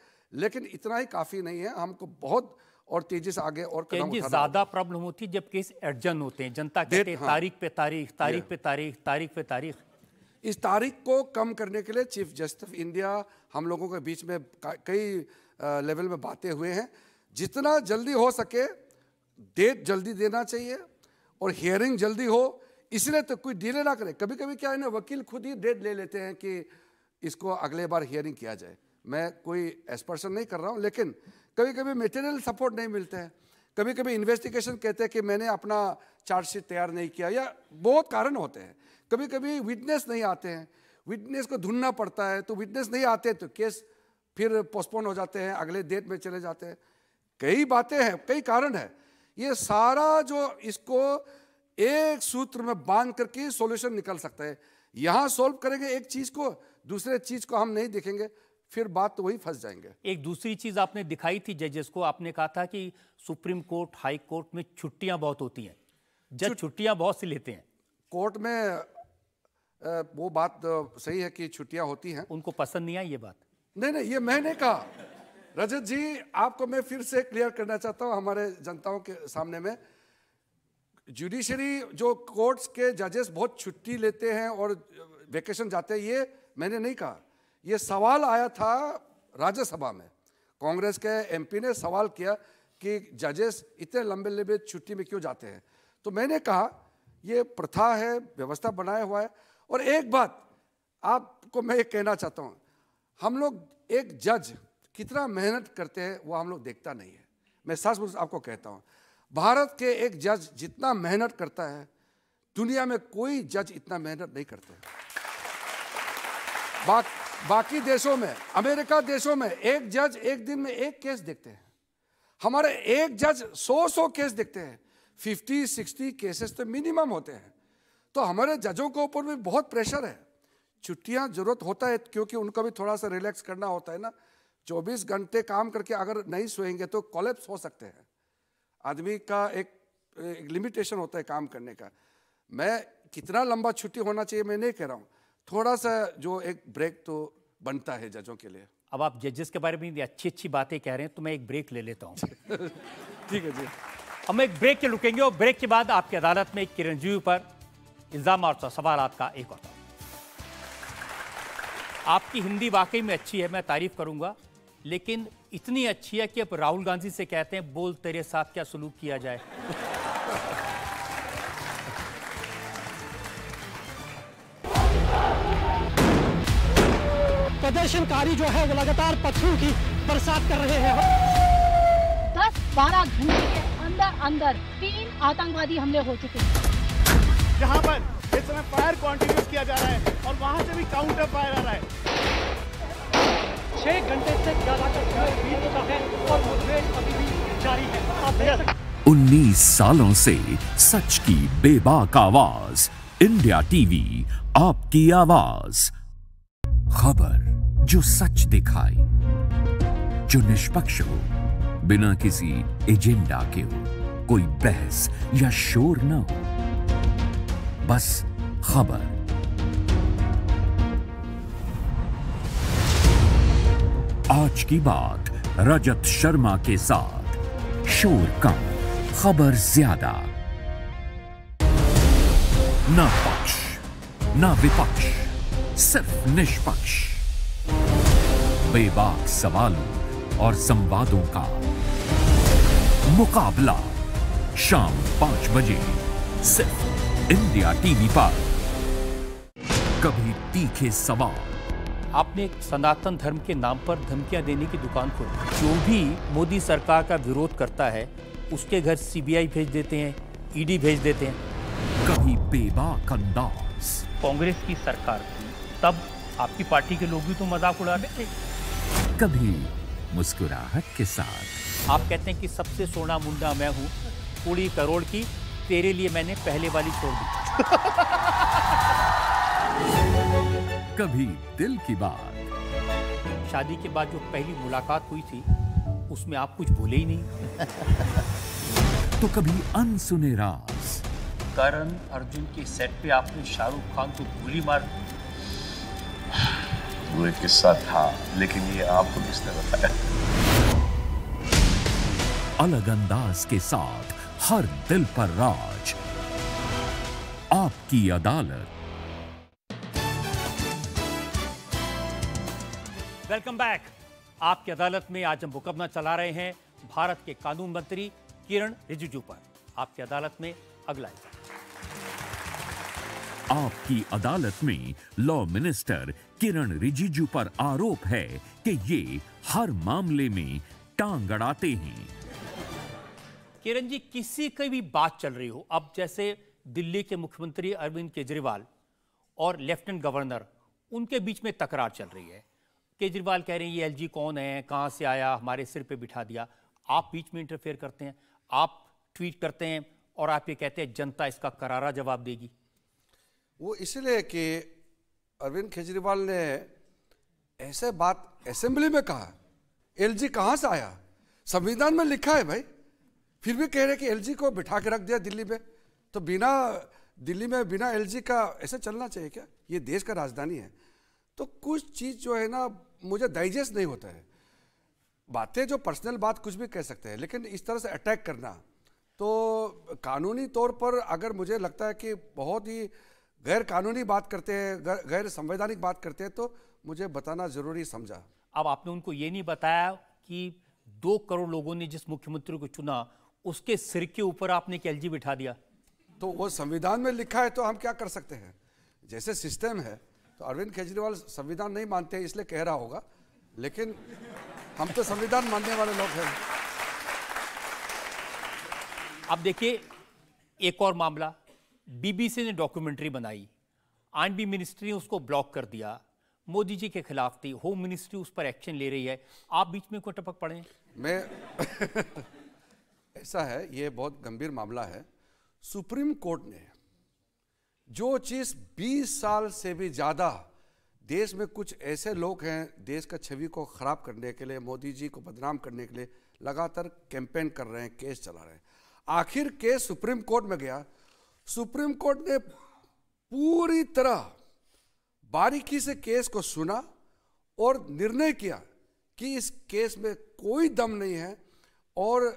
लेकिन इतना ही काफ़ी नहीं है हमको बहुत और तेजी से आगे और ज्यादा
प्रॉब्लम होती है जब केस एडजन होते हैं जनता कहते हैं हाँ। तारीख पे तारीख तारीख पे
तारीख तारीख पे तारीख इस तारीख को कम करने के लिए चीफ जस्टिस ऑफ इंडिया हम लोगों के बीच में कई लेवल में बातें हुए हैं जितना जल्दी हो सके डेट जल्दी देना चाहिए और हियरिंग जल्दी हो इसलिए तो कोई डिले ना करे कभी कभी क्या है ना वकील खुद ही डेट ले लेते हैं कि इसको अगले बार हियरिंग किया जाए मैं कोई एक्सपर्सन नहीं कर रहा हूँ लेकिन कभी कभी मेटेरियल सपोर्ट नहीं मिलता है कभी कभी इन्वेस्टिगेशन कहते हैं कि मैंने अपना चार्जशीट तैयार नहीं किया या बहुत कारण होते हैं कभी कभी विटनेस नहीं आते हैं विटनेस को ढूंढना पड़ता है तो विटनेस नहीं आते तो केस फिर पोस्टपोन हो जाते हैं अगले डेट में चले जाते हैं कई बातें हैं कई कारण है ये सारा जो इसको एक सूत्र में बांध करके सॉल्यूशन निकल सकता है यहाँ सॉल्व करेंगे एक चीज़ को दूसरे चीज़ को हम नहीं देखेंगे फिर बात तो वही फंस जाएंगे
एक दूसरी चीज़ आपने दिखाई थी जजेस को आपने कहा था कि सुप्रीम कोर्ट हाई कोर्ट में छुट्टियां बहुत होती हैं जज छुट्टियां बहुत सी लेते हैं कोर्ट
में वो बात सही है कि छुट्टियां होती हैं उनको पसंद नहीं आई ये बात नहीं नहीं ये मैंने कहा रजत जी आपको मैं फिर से क्लियर करना चाहता हूँ हमारे जनताओं के सामने में जुडिशरी जो कोर्ट्स के जजेस बहुत छुट्टी लेते हैं और वेकेशन जाते हैं ये मैंने नहीं कहा ये सवाल आया था राज्यसभा में कांग्रेस के एमपी ने सवाल किया कि जजेस इतने लंबे लंबे छुट्टी में क्यों जाते हैं तो मैंने कहा ये प्रथा है व्यवस्था बनाया हुआ है और एक बात आपको मैं ये कहना चाहता हूँ हम लोग एक जज कितना मेहनत करते हैं वो हम लोग देखता नहीं है मैं सचमुच आपको कहता हूँ भारत के एक जज जितना मेहनत करता है दुनिया में कोई जज इतना मेहनत नहीं करते बा, बाकी देशों में अमेरिका देशों में एक जज एक दिन में एक केस देखते हैं हमारे एक जज सौ सौ केस देखते हैं फिफ्टी सिक्सटी केसेस तो मिनिमम होते हैं तो हमारे जजों के ऊपर भी बहुत प्रेशर है छुट्टियां जरूरत होता है क्योंकि उनको भी थोड़ा सा रिलैक्स करना होता है ना 24 घंटे काम करके अगर नहीं सोएंगे तो कॉलेप्स हो सकते हैं आदमी का एक, एक लिमिटेशन होता है काम करने का मैं कितना लंबा छुट्टी होना चाहिए मैं नहीं कह रहा हूँ थोड़ा सा जो एक ब्रेक तो बनता है जजों के लिए
अब आप जजेस के बारे में अच्छी अच्छी बातें कह रहे हैं तो मैं एक ब्रेक ले लेता हूँ ठीक है जी हम एक ब्रेक के रुकेंगे और ब्रेक के बाद आपकी अदालत में एक चिरंजीवी पर इल्ज़ाम और सवाल का एक और आपकी हिंदी वाकई में अच्छी है मैं तारीफ़ करूंगा लेकिन इतनी अच्छी है कि अब राहुल गांधी से कहते हैं बोल तेरे साथ क्या सलूक किया जाए
प्रदर्शनकारी जो है वो लगातार पत्थरों की बरसात कर रहे हैं
दस बारह घंटे के अंदर अंदर तीन आतंकवादी हमले हो चुके हैं
जहाँ पर इस समय फायर कॉन्टिन्यूस किया जा रहा है और वहाँ से भी काउंटर फायर आ रहा है छह घंटे से ज्यादा का बीत चुका है और मुठभेड़ अभी भी जारी है आप
उन्नीस सालों से सच की बेबाक आवाज इंडिया टीवी आपकी आवाज खबर जो सच दिखाए जो निष्पक्ष हो बिना किसी एजेंडा के हो कोई बहस या शोर न हो बस खबर आज की बात रजत शर्मा के साथ शोर कम खबर ज्यादा ना पक्ष ना विपक्ष सिर्फ निष्पक्ष बेबाक सवालों और संवादों का मुकाबला शाम पांच बजे सिर्फ इंडिया टीवी पर कभी तीखे सवाल आपने सनातन धर्म
के नाम पर धमकियां देने की दुकान खोली जो भी मोदी सरकार का विरोध करता है उसके घर सीबीआई भेज देते हैं ईडी e भेज देते हैं
कभी बेबाक अंदाज
कांग्रेस की सरकार थी तब आपकी पार्टी के लोग भी तो मजाक उड़ा रहे थे
कभी मुस्कुराहट के साथ
आप कहते हैं कि सबसे सोना मुंडा मैं हूँ पूरी करोड़ की तेरे लिए मैंने पहले वाली छोड़ दी
कभी दिल की बात
शादी के बाद जो पहली मुलाकात हुई थी उसमें आप कुछ भूले ही नहीं
तो कभी अनसुने राज
करण अर्जुन के सेट पे आपने शाहरुख खान को गोली मार
वो एक किस्सा था लेकिन ये आपको किसने बताया अलग अंदाज के साथ हर दिल पर राज आपकी अदालत
वेलकम बैक आपकी अदालत में आज हम मुकदमा चला रहे हैं भारत के कानून मंत्री किरण रिजिजू पर आपकी अदालत में अगला
आपकी अदालत में लॉ मिनिस्टर किरण रिजिजू पर आरोप है कि ये हर मामले में टांग अड़ाते हैं
किरण जी किसी की भी बात चल रही हो अब जैसे दिल्ली के मुख्यमंत्री अरविंद केजरीवाल और लेफ्टिनेंट गवर्नर उनके बीच में तकरार चल रही है केजरीवाल कह रहे हैं ये एलजी कौन है कहाँ से आया हमारे सिर पे बिठा दिया आप बीच में इंटरफेयर करते हैं आप ट्वीट करते हैं और आप ये कहते हैं जनता इसका करारा जवाब देगी
वो इसलिए कि अरविंद केजरीवाल ने ऐसे बात असेंबली में कहा एलजी कहाँ से आया संविधान में लिखा है भाई फिर भी कह रहे कि एलजी को बिठा के रख दिया दिल्ली में तो बिना दिल्ली में बिना एलजी का ऐसा चलना चाहिए क्या ये देश का राजधानी है तो कुछ चीज़ जो है ना मुझे डाइजेस्ट नहीं होता है बातें जो पर्सनल बात कुछ भी कह सकते हैं लेकिन इस तरह से अटैक करना तो कानूनी तौर पर अगर मुझे लगता है कि बहुत ही गैर कानूनी बात करते हैं गैर संवैधानिक बात करते हैं तो मुझे बताना जरूरी समझा
अब आपने उनको ये नहीं बताया कि दो करोड़ लोगों ने जिस मुख्यमंत्री को चुना
उसके सिर के ऊपर आपने एक एलजी बिठा दिया तो वो संविधान में लिखा है तो हम क्या कर सकते हैं जैसे सिस्टम है तो अरविंद केजरीवाल संविधान नहीं मानते इसलिए कह रहा होगा लेकिन हम तो संविधान मानने वाले लोग हैं
अब देखिए एक और मामला बीबीसी ने डॉक्यूमेंट्री बनाई बी मिनिस्ट्री ने उसको ब्लॉक कर दिया मोदी जी के खिलाफ थी होम मिनिस्ट्री उस पर
एक्शन ले रही है
आप बीच में कोई टपक पड़े
मैं ऐसा है ये बहुत गंभीर मामला है सुप्रीम कोर्ट ने जो चीज़ 20 साल से भी ज़्यादा देश में कुछ ऐसे लोग हैं देश का छवि को ख़राब करने के लिए मोदी जी को बदनाम करने के लिए लगातार कैंपेन कर रहे हैं केस चला रहे हैं आखिर केस सुप्रीम कोर्ट में गया सुप्रीम कोर्ट ने पूरी तरह बारीकी से केस को सुना और निर्णय किया कि इस केस में कोई दम नहीं है और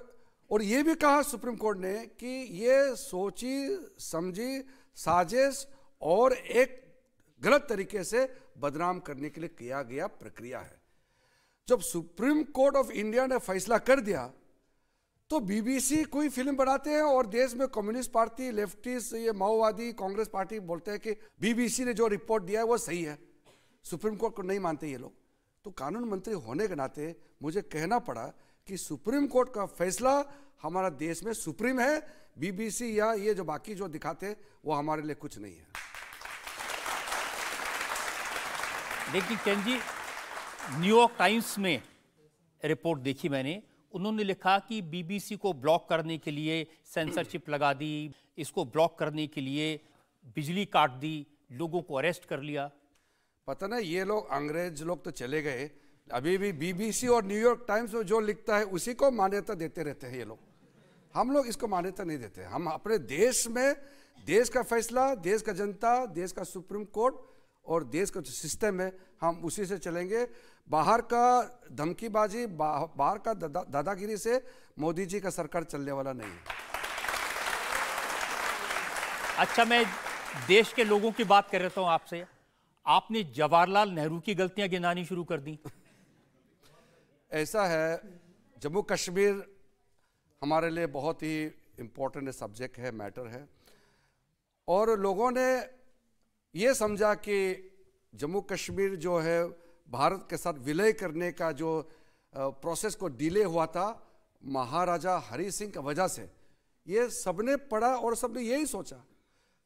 और ये भी कहा सुप्रीम कोर्ट ने कि ये सोची समझी साजिश और एक गलत तरीके से बदनाम करने के लिए किया गया प्रक्रिया है जब सुप्रीम कोर्ट ऑफ इंडिया ने फैसला कर दिया तो बीबीसी कोई फिल्म बनाते हैं और देश में कम्युनिस्ट पार्टी लेफ्टिस्ट ये माओवादी कांग्रेस पार्टी बोलते हैं कि बीबीसी ने जो रिपोर्ट दिया है वो सही है सुप्रीम कोर्ट को नहीं मानते ये लोग तो कानून मंत्री होने के नाते मुझे कहना पड़ा कि सुप्रीम कोर्ट का फैसला हमारा देश में सुप्रीम है बीबीसी या ये जो बाकी जो दिखाते वो हमारे लिए कुछ नहीं है लेकिन चंद जी न्यूयॉर्क
टाइम्स में रिपोर्ट देखी मैंने उन्होंने लिखा कि बीबीसी को ब्लॉक करने के लिए सेंसरशिप लगा दी इसको ब्लॉक करने के लिए बिजली काट
दी लोगों को अरेस्ट कर लिया पता ना ये लोग अंग्रेज लोग तो चले गए अभी भी बीबीसी और न्यूयॉर्क टाइम्स में जो लिखता है उसी को मान्यता देते रहते हैं ये लोग हम लोग इसको मान्यता नहीं देते हम अपने देश में देश का फैसला देश का जनता देश का सुप्रीम कोर्ट और देश का जो सिस्टम है हम उसी से चलेंगे बाहर का धमकीबाजी बा, बाहर का दादा दादागिरी से मोदी जी का सरकार चलने वाला नहीं है अच्छा मैं देश के लोगों
की बात कर रहा हूँ आपसे आपने जवाहरलाल नेहरू की गलतियां गिनानी शुरू कर दी
ऐसा है जम्मू कश्मीर हमारे लिए बहुत ही इम्पोर्टेंट सब्जेक्ट है मैटर है और लोगों ने ये समझा कि जम्मू कश्मीर जो है भारत के साथ विलय करने का जो प्रोसेस को डिले हुआ था महाराजा हरी सिंह की वजह से ये सबने पढ़ा और सबने यही सोचा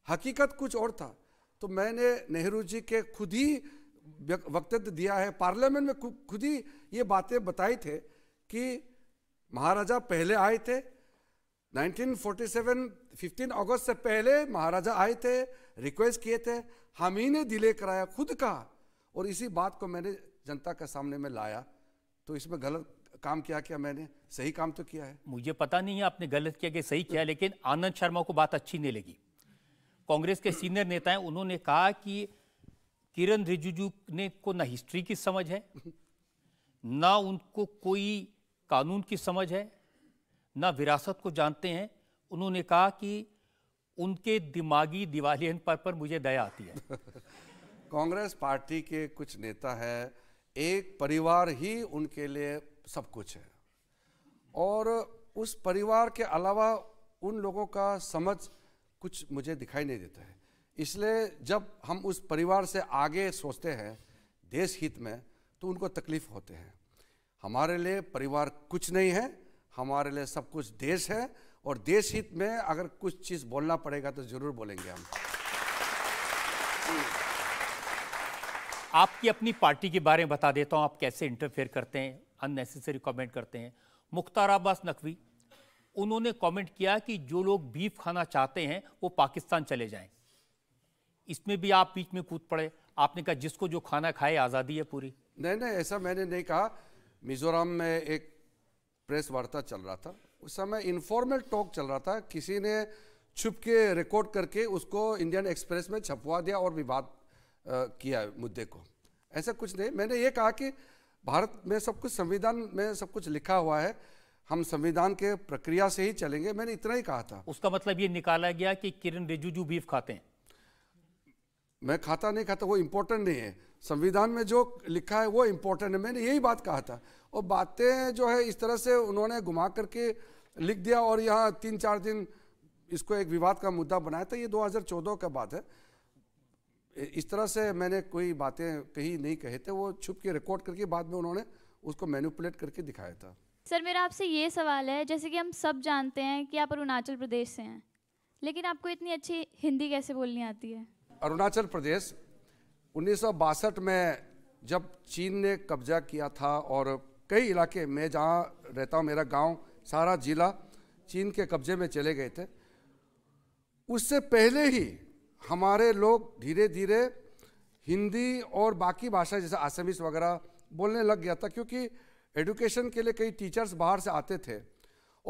हकीकत कुछ और था तो मैंने नेहरू जी के खुद ही वक्तव्य दिया है पार्लियामेंट में खुद ही ये बातें बताई थे कि महाराजा पहले आए थे 1947 15 अगस्त से पहले महाराजा आए थे रिक्वेस्ट किए थे हम ही ने डिले कराया खुद का और इसी बात को मैंने जनता के सामने में लाया तो इसमें गलत काम किया क्या मैंने सही काम तो किया है
मुझे पता नहीं है आपने गलत किया कि सही किया लेकिन आनंद शर्मा को बात अच्छी नहीं लगी कांग्रेस के सीनियर नेता हैं उन्होंने कहा कि किरण रिजिजू ने को ना हिस्ट्री की समझ है ना उनको कोई कानून की समझ है ना विरासत को जानते हैं उन्होंने कहा कि उनके दिमागी दिवालियन पर पर मुझे दया
आती है कांग्रेस पार्टी के कुछ नेता हैं एक परिवार ही उनके लिए सब कुछ है और उस परिवार के अलावा उन लोगों का समझ कुछ मुझे दिखाई नहीं देता है इसलिए जब हम उस परिवार से आगे सोचते हैं देश हित में तो उनको तकलीफ होते हैं हमारे लिए परिवार कुछ नहीं है हमारे लिए सब कुछ देश है और देश हित में अगर कुछ चीज़ बोलना पड़ेगा तो ज़रूर बोलेंगे हम
आपकी अपनी पार्टी के बारे में बता देता हूँ आप कैसे इंटरफेयर करते हैं अननेसेसरी कमेंट करते हैं मुख्तार अब्बास नकवी उन्होंने कमेंट किया कि जो लोग बीफ खाना चाहते हैं वो पाकिस्तान चले जाएं इसमें
भी आप बीच में कूद पड़े आपने कहा जिसको जो खाना खाए आज़ादी है पूरी नहीं नहीं ऐसा मैंने नहीं कहा मिजोरम में एक प्रेस वार्ता चल रहा था उस समय इनफॉर्मल टॉक चल रहा था किसी ने छुप के रिकॉर्ड करके उसको इंडियन एक्सप्रेस में छपवा दिया और विवाद किया मुद्दे को ऐसा कुछ नहीं मैंने ये कहा कि भारत में सब कुछ संविधान में सब कुछ लिखा हुआ है हम संविधान के प्रक्रिया से ही चलेंगे मैंने इतना ही कहा था
उसका मतलब ये निकाला गया कि किरण रिजिजू बीफ खाते हैं
मैं खाता नहीं खाता वो इम्पोर्टेंट नहीं है संविधान में जो लिखा है वो इम्पोर्टेंट है मैंने यही बात कहा था और बातें जो है इस तरह से उन्होंने घुमा करके लिख दिया और यहाँ तीन चार दिन इसको एक विवाद का मुद्दा बनाया था तो ये 2014 का बात है इस तरह से मैंने कोई बातें कहीं नहीं कहे थे वो छुप के रिकॉर्ड करके बाद में उन्होंने उसको मैनिपुलेट करके दिखाया था
सर मेरा आपसे ये सवाल है जैसे कि हम सब जानते हैं
कि आप अरुणाचल प्रदेश से हैं लेकिन आपको इतनी अच्छी हिंदी कैसे बोलनी आती है
अरुणाचल प्रदेश उन्नीस में जब चीन ने कब्जा किया था और कई इलाके में जहाँ रहता हूँ मेरा गांव सारा जिला चीन के कब्जे में चले गए थे उससे पहले ही हमारे लोग धीरे धीरे हिंदी और बाकी भाषा जैसे आसमिस वगैरह बोलने लग गया था क्योंकि एडुकेशन के लिए कई टीचर्स बाहर से आते थे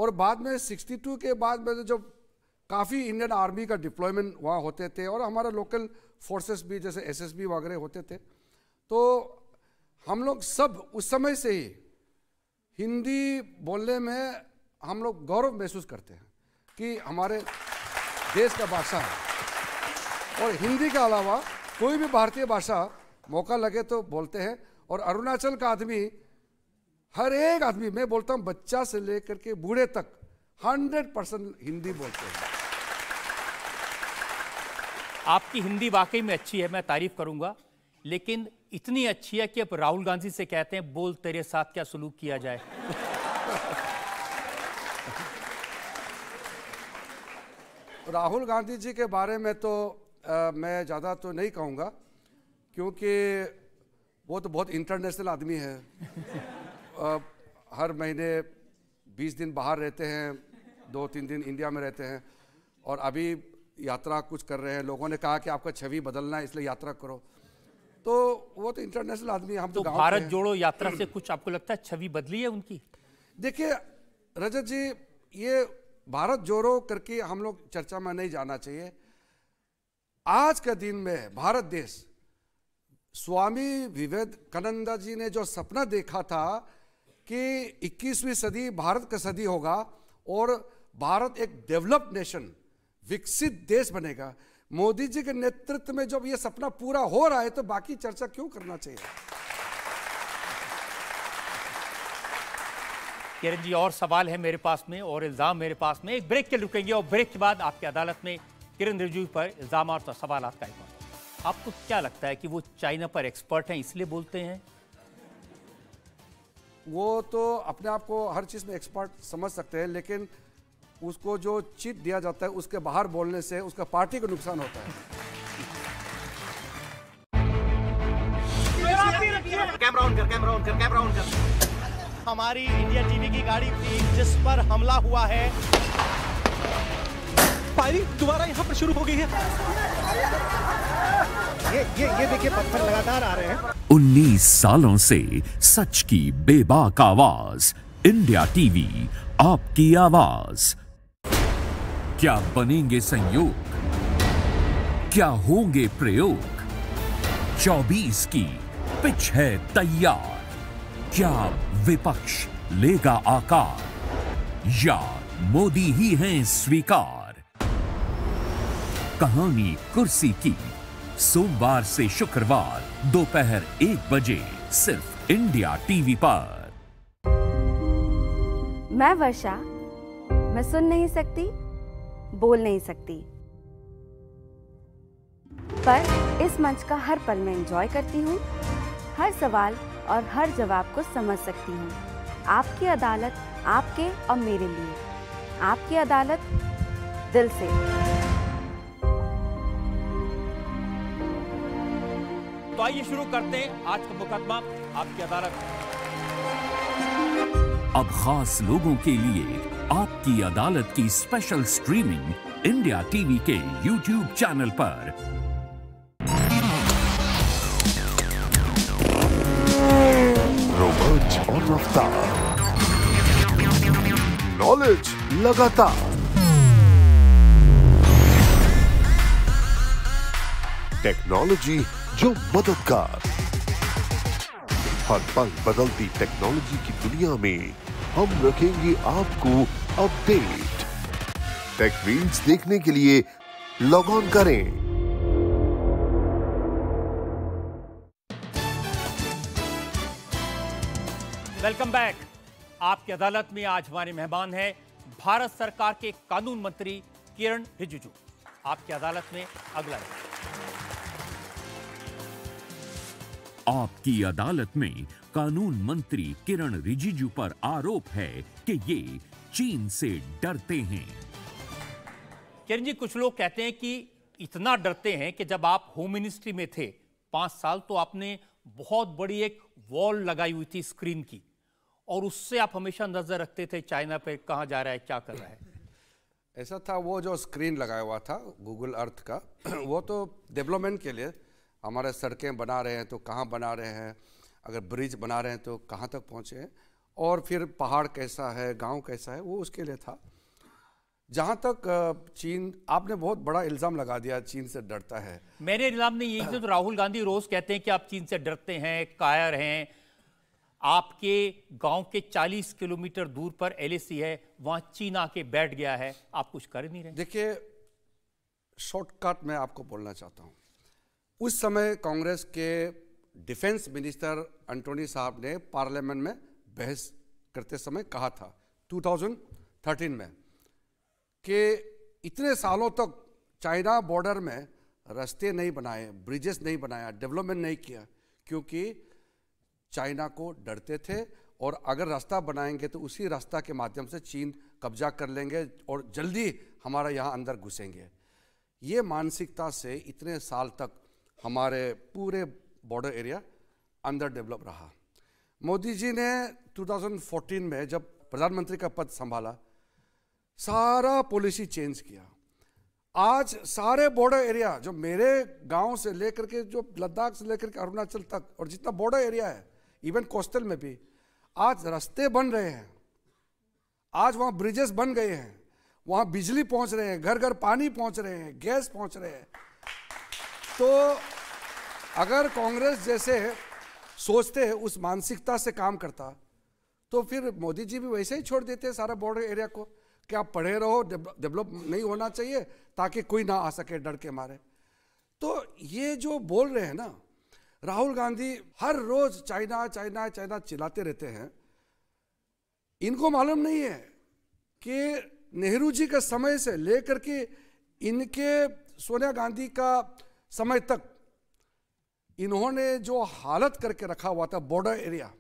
और बाद में 62 के बाद में तो जब काफ़ी इंडियन आर्मी का डिप्लॉयमेंट वहाँ होते थे और हमारे लोकल फोर्सेस भी जैसे एसएसबी वगैरह होते थे तो हम लोग सब उस समय से ही हिंदी बोलने में हम लोग गौरव महसूस करते हैं कि हमारे देश का भाषा है और हिंदी के अलावा कोई भी भारतीय भाषा मौका लगे तो बोलते हैं और अरुणाचल का आदमी हर एक आदमी मैं बोलता हूँ बच्चा से लेकर के बूढ़े तक हंड्रेड परसेंट हिंदी बोलते हैं आपकी हिंदी वाकई
में अच्छी है मैं तारीफ करूंगा लेकिन इतनी अच्छी है कि अब राहुल गांधी से कहते हैं बोल
तेरे साथ क्या सलूक किया जाए राहुल गांधी जी के बारे में तो आ, मैं ज़्यादा तो नहीं कहूँगा क्योंकि वो तो बहुत इंटरनेशनल आदमी है आ, हर महीने 20 दिन बाहर रहते हैं दो तीन दिन इंडिया में रहते हैं और अभी यात्रा कुछ कर रहे हैं लोगों ने कहा कि आपका छवि बदलना है इसलिए यात्रा करो तो वो तो इंटरनेशनल आदमी हम तो, तो भारत जोड़ो यात्रा से कुछ आपको लगता है छवि बदली है उनकी देखिए रजत जी ये भारत जोड़ो करके हम लोग चर्चा में नहीं जाना चाहिए आज के दिन में भारत देश स्वामी विवेकानंदा जी ने जो सपना देखा था कि 21वीं सदी भारत का सदी होगा और भारत एक डेवलप्ड नेशन विकसित देश बनेगा मोदी जी के नेतृत्व में जब यह सपना पूरा हो रहा है तो बाकी चर्चा क्यों करना चाहिए
किरण जी और सवाल है मेरे पास में और इल्ज़ाम मेरे पास में एक ब्रेक के रुकेंगे और ब्रेक के बाद आपकी अदालत में किरण रिजिजू पर इल्ज़ाम और सवाल आपका एक आपको क्या लगता है कि वो चाइना पर एक्सपर्ट हैं इसलिए बोलते हैं
वो तो अपने आप को हर चीज़ में एक्सपर्ट समझ सकते हैं लेकिन उसको जो चिट दिया जाता है उसके बाहर बोलने से उसका पार्टी को नुकसान होता है
हमारी इंडिया टीवी की गाड़ी थी जिस पर हमला हुआ है
फायरिंग दोबारा यहाँ पर शुरू हो गई है ये ये ये देखिए पत्थर लगातार आ रहे हैं
19 सालों से सच की बेबाक आवाज इंडिया टीवी आपकी आवाज़ क्या बनेंगे संयोग क्या होंगे प्रयोग 24 की पिच है तैयार क्या विपक्ष लेगा आकार या मोदी ही हैं स्वीकार कहानी कुर्सी की सोमवार से शुक्रवार दोपहर एक बजे सिर्फ इंडिया टीवी पर
मैं वर्षा मैं सुन नहीं सकती बोल नहीं सकती पर इस मंच का हर पल में एंजॉय करती हूँ हर सवाल और हर जवाब को समझ सकती हूँ आपकी अदालत आपके और मेरे लिए आपकी अदालत दिल से
तो आइए शुरू करते हैं आज का मुकदमा आपकी अदालत
अब खास लोगों के लिए आपकी अदालत की स्पेशल स्ट्रीमिंग इंडिया टीवी के यूट्यूब चैनल पर
और रफ्तार नॉलेज लगातार टेक्नोलॉजी जो मददगार हर पल बदलती टेक्नोलॉजी की दुनिया में हम रखेंगे आपको अपडेट
टेक रील्स देखने के लिए लॉग ऑन करें
वेलकम बैक आपकी अदालत में आज हमारे मेहमान हैं भारत सरकार के कानून मंत्री किरण रिजिजू आपकी अदालत में अगला
आपकी अदालत में कानून मंत्री किरण रिजिजू पर आरोप है कि ये चीन से डरते हैं
किरण जी कुछ लोग कहते हैं कि इतना डरते हैं कि जब आप होम मिनिस्ट्री में थे पांच साल तो आपने बहुत बड़ी एक वॉल लगाई हुई थी स्क्रीन की और उससे आप हमेशा नजर रखते थे चाइना पे कहा जा रहा है क्या कर रहा है
ऐसा था वो जो स्क्रीन लगाया हुआ था गूगल अर्थ का वो तो डेवलपमेंट के लिए हमारे सड़कें बना रहे हैं तो कहाँ बना रहे हैं अगर ब्रिज बना रहे हैं तो कहाँ तक पहुँचे हैं और फिर पहाड़ कैसा है गांव कैसा है वो उसके लिए था जहाँ तक चीन आपने बहुत बड़ा इल्ज़ाम लगा दिया चीन से डरता है
मेरे इल्ज़ाम नहीं यही तो, तो राहुल गांधी रोज़ कहते हैं कि आप चीन से डरते हैं कायर हैं आपके गांव के 40 किलोमीटर दूर पर एल है वहाँ चीन आके बैठ गया है
आप कुछ कर नहीं रहे देखिए शॉर्टकट मैं आपको बोलना चाहता हूँ उस समय कांग्रेस के डिफेंस मिनिस्टर एंटोनी साहब ने पार्लियामेंट में बहस करते समय कहा था 2013 में कि इतने सालों तक चाइना बॉर्डर में रास्ते नहीं बनाए ब्रिजेस नहीं बनाया डेवलपमेंट नहीं किया क्योंकि चाइना को डरते थे और अगर रास्ता बनाएंगे तो उसी रास्ता के माध्यम से चीन कब्जा कर लेंगे और जल्दी हमारा यहाँ अंदर घुसेंगे ये मानसिकता से इतने साल तक हमारे पूरे बॉर्डर एरिया अंदर डेवलप रहा मोदी जी ने 2014 में जब प्रधानमंत्री का पद संभाला सारा पॉलिसी चेंज किया आज सारे बॉर्डर एरिया जो मेरे गांव से लेकर के जो लद्दाख से लेकर के अरुणाचल तक और जितना बॉर्डर एरिया है इवन कोस्टल में भी आज रास्ते बन रहे हैं आज वहाँ ब्रिजेस बन गए हैं वहाँ बिजली पहुँच रहे हैं घर घर पानी पहुँच रहे हैं गैस पहुँच रहे हैं तो अगर कांग्रेस जैसे सोचते उस मानसिकता से काम करता तो फिर मोदी जी भी वैसे ही छोड़ देते हैं सारा बॉर्डर एरिया को कि आप पढ़े रहो डेवलप नहीं होना चाहिए ताकि कोई ना आ सके डर के मारे तो ये जो बोल रहे हैं ना राहुल गांधी हर रोज चाइना चाइना चाइना चिल्लाते रहते हैं इनको मालूम नहीं है कि नेहरू जी के समय से लेकर के इनके सोनिया गांधी का समय तक इन्होंने जो हालत करके रखा हुआ था बॉर्डर एरिया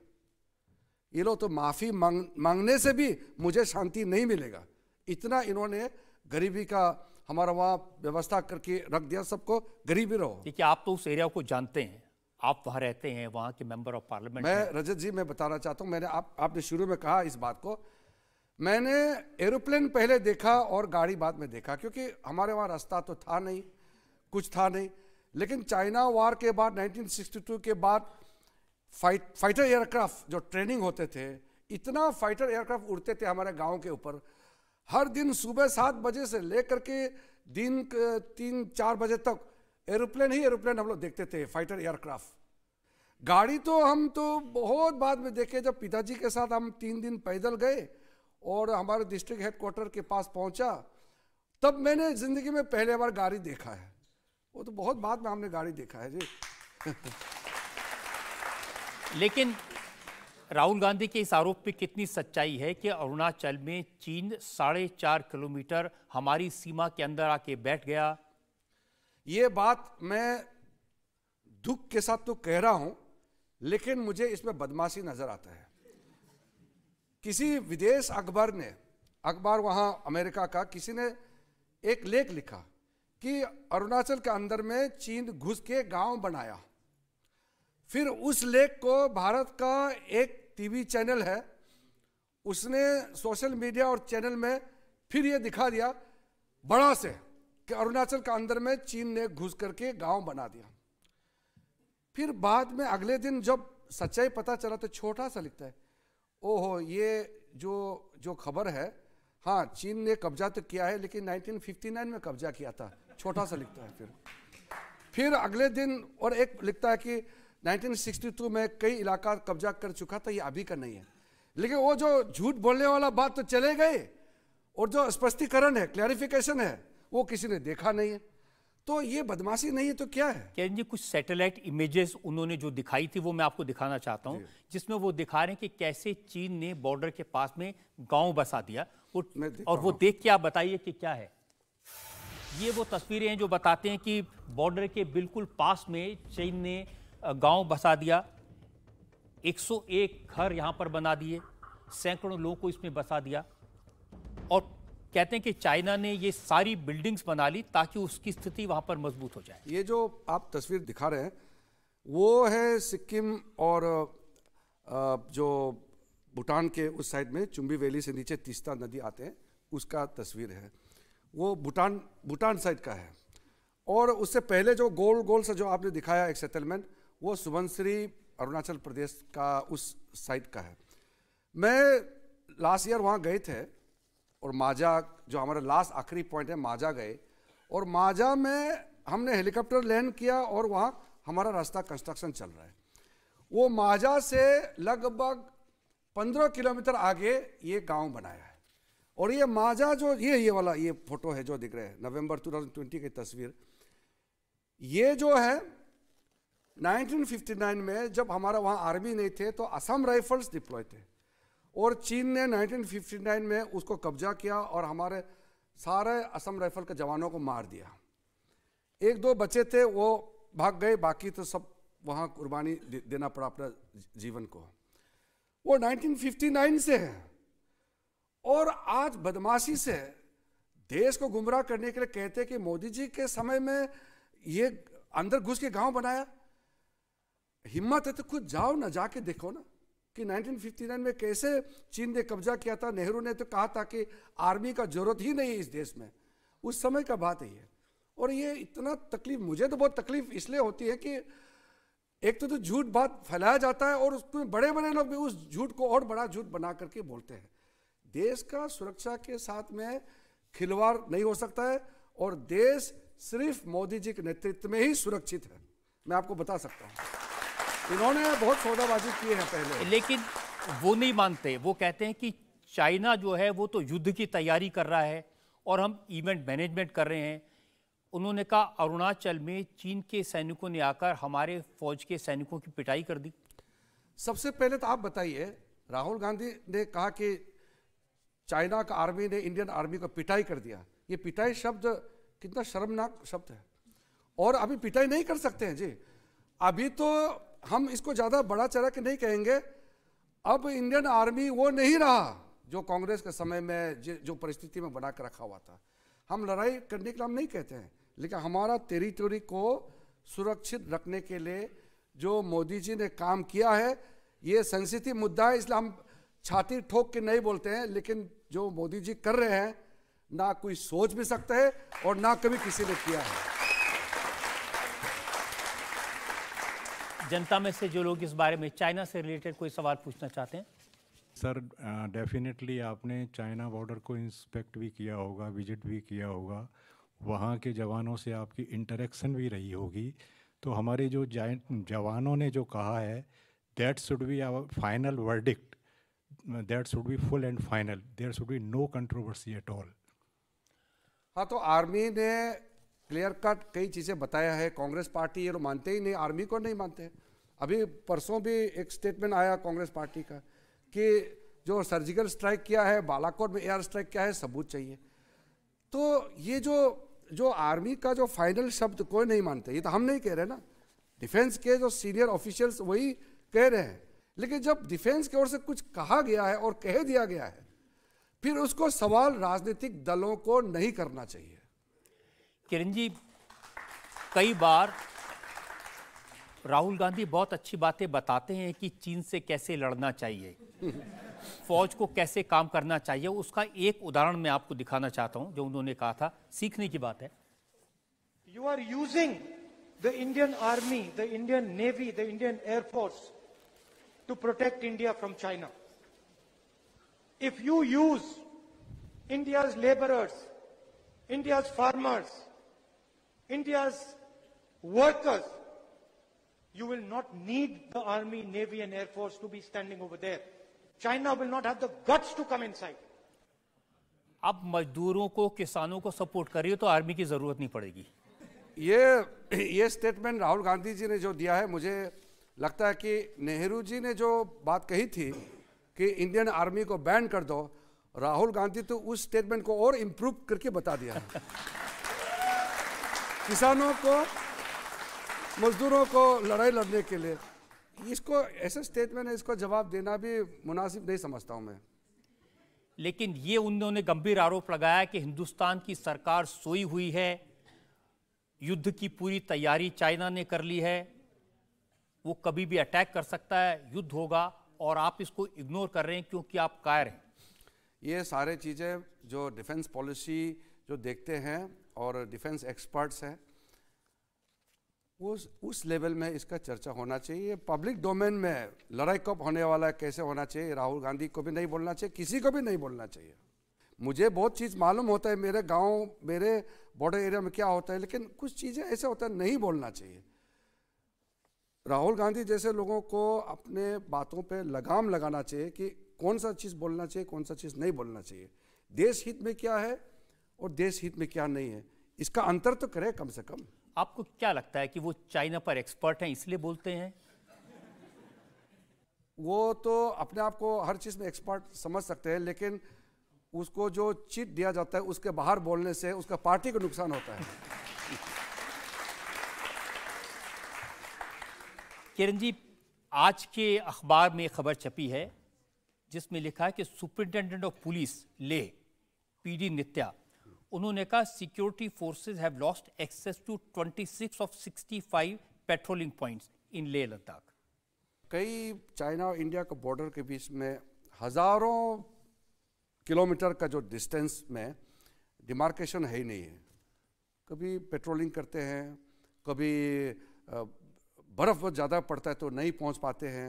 ये लोग तो माफ़ी मांग मांगने से भी मुझे शांति नहीं मिलेगा इतना इन्होंने गरीबी का हमारा वहाँ व्यवस्था करके रख दिया सबको गरीबी रहो देखिए आप तो उस एरिया को जानते हैं आप वहाँ रहते हैं वहाँ के मेंबर ऑफ पार्लियामेंट मैं रजत जी मैं बताना चाहता हूँ मैंने आप आपने शुरू में कहा इस बात को मैंने एरोप्लेन पहले देखा और गाड़ी बाद में देखा क्योंकि हमारे वहाँ रास्ता तो था नहीं कुछ था नहीं लेकिन चाइना वार के बाद 1962 के बाद फाइट फाइटर एयरक्राफ्ट जो ट्रेनिंग होते थे इतना फाइटर एयरक्राफ्ट उड़ते थे हमारे गांव के ऊपर हर दिन सुबह सात बजे से लेकर के दिन तीन चार बजे तक एरोप्लेन ही एरोप्लेन हम लोग देखते थे फाइटर एयरक्राफ्ट गाड़ी तो हम तो बहुत बाद में देखे जब पिताजी के साथ हम तीन दिन पैदल गए और हमारे डिस्ट्रिक्ट हेडक्वार्टर के पास पहुंचा तब मैंने ज़िंदगी में पहले बार गाड़ी देखा है वो तो बहुत बाद में हमने गाड़ी देखा है जी लेकिन
राहुल गांधी के इस आरोप पे कितनी सच्चाई है कि अरुणाचल में चीन साढ़े चार किलोमीटर
हमारी सीमा के अंदर आके बैठ गया ये बात मैं दुख के साथ तो कह रहा हूं लेकिन मुझे इसमें बदमाशी नजर आता है किसी विदेश अखबार ने अखबार वहां अमेरिका का किसी ने एक लेख लिखा कि अरुणाचल के अंदर में चीन घुस के गांव बनाया फिर उस लेख को भारत का एक टीवी चैनल है उसने सोशल मीडिया और चैनल में फिर ये दिखा दिया बड़ा से कि अरुणाचल के अंदर में चीन ने घुस करके गांव बना दिया फिर बाद में अगले दिन जब सच्चाई पता चला तो छोटा सा लिखता है ओहो ये जो जो खबर है हाँ चीन ने कब्जा तो किया है लेकिन 1959 में कब्जा किया था छोटा सा लिखता है फिर फिर अगले दिन और एक लिखता है कि 1962 में कई इलाका कब्जा कर चुका था ये अभी का नहीं है लेकिन वो जो झूठ बोलने वाला बात तो चले गए और जो स्पष्टीकरण है क्लैरिफिकेशन है वो किसी ने देखा नहीं है तो ये बदमाशी नहीं है तो क्या है किरण
जी कुछ सैटेलाइट इमेजेस उन्होंने जो दिखाई थी वो मैं आपको दिखाना चाहता हूँ जिसमें वो दिखा रहे हैं कि कैसे चीन ने बॉर्डर के पास में गांव बसा दिया वो और वो देख के आप बताइए कि क्या है ये वो तस्वीरें हैं जो बताते हैं कि बॉर्डर के बिल्कुल पास में चीन ने गांव बसा दिया 101 घर यहां पर बना दिए सैकड़ों लोगों को इसमें बसा दिया और कहते हैं कि चाइना ने ये सारी बिल्डिंग्स बना ली ताकि उसकी स्थिति वहां पर मजबूत हो जाए
ये जो आप तस्वीर दिखा रहे हैं वो है सिक्किम और जो भूटान के उस साइड में चुंबी वैली से नीचे तीस्ता नदी आते हैं उसका तस्वीर है वो भूटान भूटान साइड का है और उससे पहले जो गोल गोल से जो आपने दिखाया एक सेटलमेंट वो सुबनश्री अरुणाचल प्रदेश का उस साइड का है मैं लास्ट ईयर वहाँ गए थे और माजा जो हमारा लास्ट आखिरी पॉइंट है माजा गए और माजा में हमने हेलीकॉप्टर लैंड किया और वहाँ हमारा रास्ता कंस्ट्रक्शन चल रहा है वो माजा से लगभग पंद्रह किलोमीटर आगे ये गांव बनाया है और ये माजा जो ये ये वाला ये फोटो है जो दिख रहे हैं नवंबर 2020 की तस्वीर ये जो है 1959 में जब हमारा वहाँ आर्मी नहीं थे तो असम राइफल्स डिप्लॉय थे और चीन ने 1959 में उसको कब्जा किया और हमारे सारे असम राइफल के जवानों को मार दिया एक दो बचे थे वो भाग गए बाकी तो सब वहाँ कुर्बानी देना पड़ा अपना जीवन को वो 1959 से है और आज बदमाशी से देश को गुमराह करने के लिए कहते कि मोदी जी के समय में ये अंदर घुस के गांव बनाया हिम्मत है तो खुद जाओ ना जाके देखो ना कि 1959 में कैसे चीन ने कब्जा किया था नेहरू ने तो कहा था कि आर्मी का जरूरत ही नहीं है इस देश में उस समय का बात है और ये इतना तकलीफ मुझे तो बहुत तकलीफ इसलिए होती है कि एक तो तो झूठ बात फैलाया जाता है और उसमें बड़े बड़े लोग भी उस झूठ को और बड़ा झूठ बना करके बोलते हैं देश का सुरक्षा के साथ में खिलवाड़ नहीं हो सकता है और देश सिर्फ मोदी जी के नेतृत्व में ही सुरक्षित है मैं आपको बता सकता हूँ इन्होंने बहुत सौदाबाजी की है पहले लेकिन
वो नहीं मानते वो कहते हैं कि चाइना जो है वो तो युद्ध की तैयारी कर रहा है और हम इवेंट मैनेजमेंट कर रहे हैं उन्होंने कहा अरुणाचल में चीन के सैनिकों ने आकर हमारे फौज के सैनिकों की पिटाई कर दी सबसे पहले तो आप बताइए
राहुल गांधी ने कहा कि चाइना का आर्मी ने इंडियन आर्मी को पिटाई कर दिया ये पिटाई शब्द कितना शर्मनाक शब्द है और अभी पिटाई नहीं कर सकते हैं जी अभी तो हम इसको ज़्यादा बड़ा चरक नहीं कहेंगे अब इंडियन आर्मी वो नहीं रहा जो कांग्रेस के समय में जो परिस्थिति में बना कर रखा हुआ था हम लड़ाई करने के लिए हम नहीं कहते हैं लेकिन हमारा टेरिटोरी को सुरक्षित रखने के लिए जो मोदी जी ने काम किया है ये सेंसिटिव मुद्दा है इसलिए हम छाती ठोक के नहीं बोलते हैं लेकिन जो मोदी जी कर रहे हैं ना कोई सोच भी सकता है और ना कभी किसी ने किया है
जनता में से जो लोग इस बारे में चाइना से रिलेटेड कोई सवाल पूछना चाहते हैं
सर डेफिनेटली आपने चाइना बॉर्डर को इंस्पेक्ट भी किया होगा विजिट भी किया होगा वहाँ के जवानों से आपकी इंटरेक्शन भी रही होगी तो हमारे जो जवानों ने जो कहा है that should be our final verdict that should be full and final there should be no controversy at all
हाँ तो आर्मी ने क्लियर कट कई चीज़ें बताया है कांग्रेस पार्टी ये तो मानते ही नहीं आर्मी को नहीं मानते अभी परसों भी एक स्टेटमेंट आया कांग्रेस पार्टी का कि जो सर्जिकल स्ट्राइक किया है बालाकोट में एयर स्ट्राइक किया है सबूत चाहिए तो ये जो जो आर्मी का जो फाइनल शब्द कोई नहीं मानते ये तो हम नहीं कह रहे ना डिफेंस के जो सीनियर ऑफिशियल्स वही कह रहे हैं लेकिन जब डिफेंस की ओर से कुछ कहा गया है और कह दिया गया है फिर उसको सवाल राजनीतिक दलों को नहीं करना चाहिए जी कई बार
राहुल गांधी बहुत अच्छी बातें बताते हैं कि चीन से कैसे लड़ना चाहिए फौज को कैसे काम करना चाहिए उसका एक उदाहरण मैं आपको दिखाना चाहता हूं जो उन्होंने कहा था सीखने की बात है
you are using the Indian army the Indian navy the Indian air force to protect India from China
if you use India's labourers India's farmers India's workers,
you will not need the army, navy and air force to be standing over there. China will not have the guts to come inside.
अब मजदूरों को
किसानों को support कर रही करिए तो army की जरूरत नहीं पड़ेगी ये ये स्टेटमेंट राहुल गांधी जी ने जो दिया है मुझे लगता है कि नेहरू जी ने जो बात कही थी कि इंडियन आर्मी को बैन कर दो राहुल गांधी तो उस स्टेटमेंट को और इम्प्रूव करके बता दिया है किसानों को मजदूरों को लड़ाई लड़ने के लिए इसको ऐसे स्टेटमेंट है इसको जवाब देना भी मुनासिब नहीं समझता हूँ मैं
लेकिन ये उन्होंने गंभीर आरोप लगाया कि हिंदुस्तान की सरकार सोई हुई है युद्ध की पूरी तैयारी चाइना ने कर ली है वो कभी भी अटैक कर सकता है युद्ध होगा और आप इसको
इग्नोर कर रहे हैं क्योंकि आप कायर हैं ये सारे चीज़ें जो डिफेंस पॉलिसी जो देखते हैं और डिफेंस एक्सपर्ट्स हैं उस उस लेवल में इसका चर्चा होना चाहिए पब्लिक डोमेन में लड़ाई कब होने वाला है कैसे होना चाहिए राहुल गांधी को भी नहीं बोलना चाहिए किसी को भी नहीं बोलना चाहिए मुझे बहुत चीज़ मालूम होता है मेरे गांव मेरे बॉर्डर एरिया में क्या होता है लेकिन कुछ चीज़ें ऐसे होता है नहीं बोलना चाहिए राहुल गांधी जैसे लोगों को अपने बातों पर लगाम लगाना चाहिए कि कौन सा चीज़ बोलना चाहिए कौन सा चीज़ नहीं बोलना चाहिए देश हित में क्या है और देश हित में क्या नहीं है इसका अंतर तो करे कम से कम
आपको क्या लगता है कि वो चाइना पर
एक्सपर्ट हैं इसलिए बोलते हैं वो तो अपने आप को हर चीज़ में एक्सपर्ट समझ सकते हैं लेकिन उसको जो चिट दिया जाता है उसके बाहर बोलने से उसका पार्टी को नुकसान होता है
किरण जी आज के अखबार में खबर छपी है जिसमें लिखा है कि superintendent of police Leh PD Nitya उन्होंने कहा security forces have lost access to 26 of 65
patrolling points in Leh Ladakh कई चाइना और इंडिया के बॉर्डर के बीच में हजारों किलोमीटर का जो डिस्टेंस में डिमार्केशन है ही नहीं है कभी पेट्रोलिंग करते हैं कभी बर्फ़ बहुत ज़्यादा पड़ता है तो नहीं पहुंच पाते हैं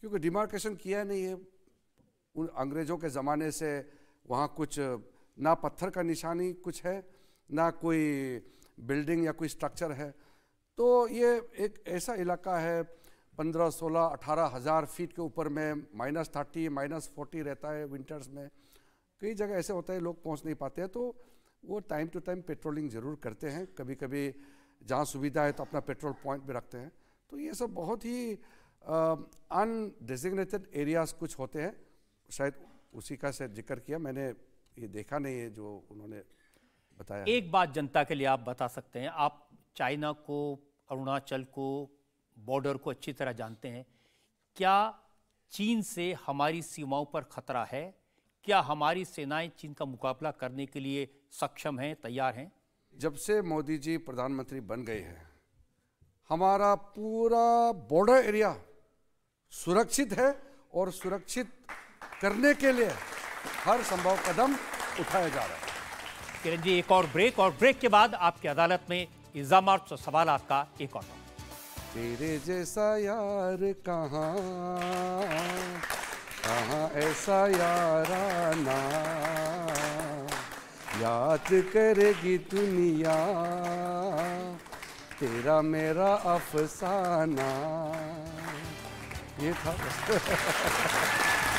क्योंकि डिमार्केशन किया नहीं है उन अंग्रेज़ों के ज़माने से वहाँ कुछ ना पत्थर का निशानी कुछ है ना कोई बिल्डिंग या कोई स्ट्रक्चर है तो ये एक ऐसा इलाका है पंद्रह सोलह अठारह हज़ार फीट के ऊपर में माइनस थर्टी माइनस फोर्टी रहता है विंटर्स में कई जगह ऐसे होता है लोग पहुंच नहीं पाते हैं तो वो टाइम टू टाइम पेट्रोलिंग ज़रूर करते हैं कभी कभी जहाँ सुविधा है तो अपना पेट्रोल पॉइंट भी रखते हैं तो ये सब बहुत ही अनडेजिग्नेटेड एरियाज़ कुछ होते हैं शायद उसी का से जिक्र किया मैंने ये देखा नहीं है जो उन्होंने बताया एक
बात जनता के लिए आप बता सकते हैं आप चाइना को अरुणाचल को बॉर्डर को अच्छी तरह जानते हैं क्या चीन से हमारी सीमाओं पर खतरा है क्या हमारी सेनाएं चीन का मुकाबला करने के लिए सक्षम
हैं तैयार हैं जब से मोदी जी प्रधानमंत्री बन गए हैं हमारा पूरा बॉर्डर एरिया सुरक्षित है और सुरक्षित करने के लिए हर संभव कदम उठाया जा रहा है किरण
जी एक और ब्रेक और ब्रेक के बाद आपकी अदालत में इल्जाम सवाल आपका एक और
तेरे जैसा यार कहाँ कहाँ ऐसा याराना याद करेगी दुनिया तेरा मेरा अफसाना ये था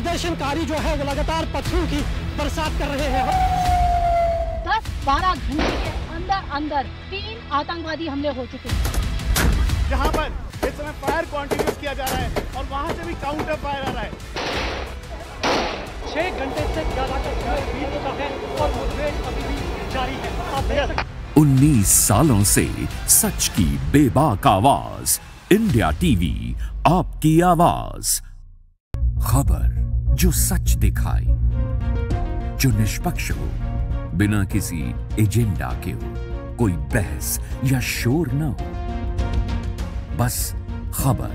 प्रदर्शनकारी जो है
वो लगातार पत्थरों की बरसात कर रहे हैं
दस बारह घंटे के अंदर अंदर तीन आतंकवादी हमले हो चुके हैं
जहाँ पर इस समय फायर कॉन्टिन्यू किया जा रहा है और वहाँ से भी काउंटर फायर आ रहा है छह घंटे से ज्यादा का समय बीत चुका है और मुठभेड़ अभी भी जारी है
आप उन्नीस सालों से सच की बेबाक आवाज इंडिया टीवी आपकी आवाज खबर जो सच दिखाए जो निष्पक्ष हो बिना किसी एजेंडा के हो कोई बहस या शोर ना हो बस खबर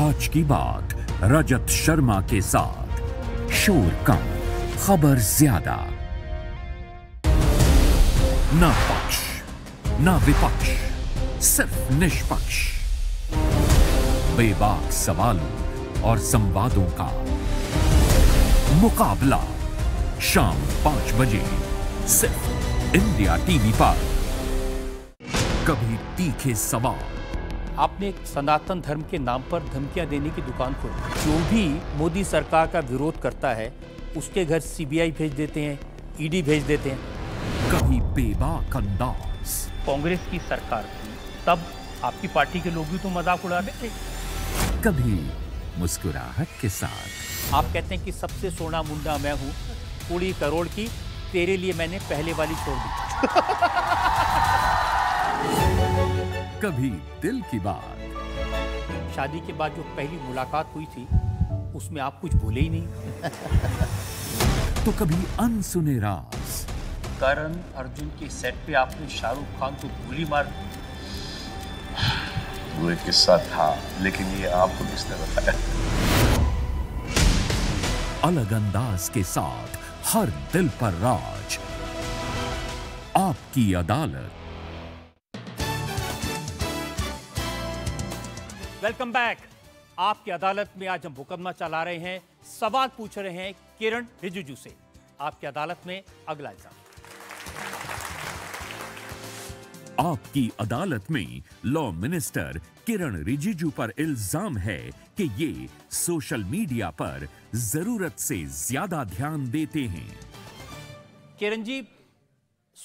आज की बात रजत शर्मा के साथ शोर कम खबर ज्यादा ना पक्ष ना विपक्ष सिर्फ निष्पक्ष बेबाक सवालों और संवादों का मुकाबला शाम पांच बजे सिर्फ इंडिया टीवी पर कभी तीखे सवाल
आपने सनातन धर्म के नाम पर धमकियां देने की दुकान खोली जो भी मोदी सरकार का विरोध करता है उसके घर सीबीआई भेज देते हैं ईडी e भेज देते हैं कभी बेबाक
अंदाज
कांग्रेस की सरकार थी तब आपकी पार्टी के लोग भी तो मजाक उड़ा रहे थे
कभी मुस्कुराहट के साथ
आप कहते हैं कि सबसे सोना मुंडा मैं हूँ पूरी करोड़ की तेरे लिए मैंने पहले वाली छोड़ दी
कभी दिल की बात
शादी के बाद जो पहली मुलाकात हुई थी उसमें आप कुछ भूले ही नहीं
तो कभी अनसुने राज
करण अर्जुन के सेट पे आपने शाहरुख खान को गोली मार
वो एक किस्सा था लेकिन ये आपको किसने बताया अलग अंदाज के साथ हर दिल पर राज आपकी अदालत वेलकम
बैक आपकी अदालत में आज हम मुकदमा चला रहे हैं सवाल पूछ रहे हैं किरण रिजिजू से आपकी अदालत में अगला एग्जाम
आपकी अदालत में लॉ मिनिस्टर किरण रिजिजू पर इल्जाम है कि ये सोशल मीडिया पर जरूरत से ज्यादा ध्यान देते हैं
किरण जी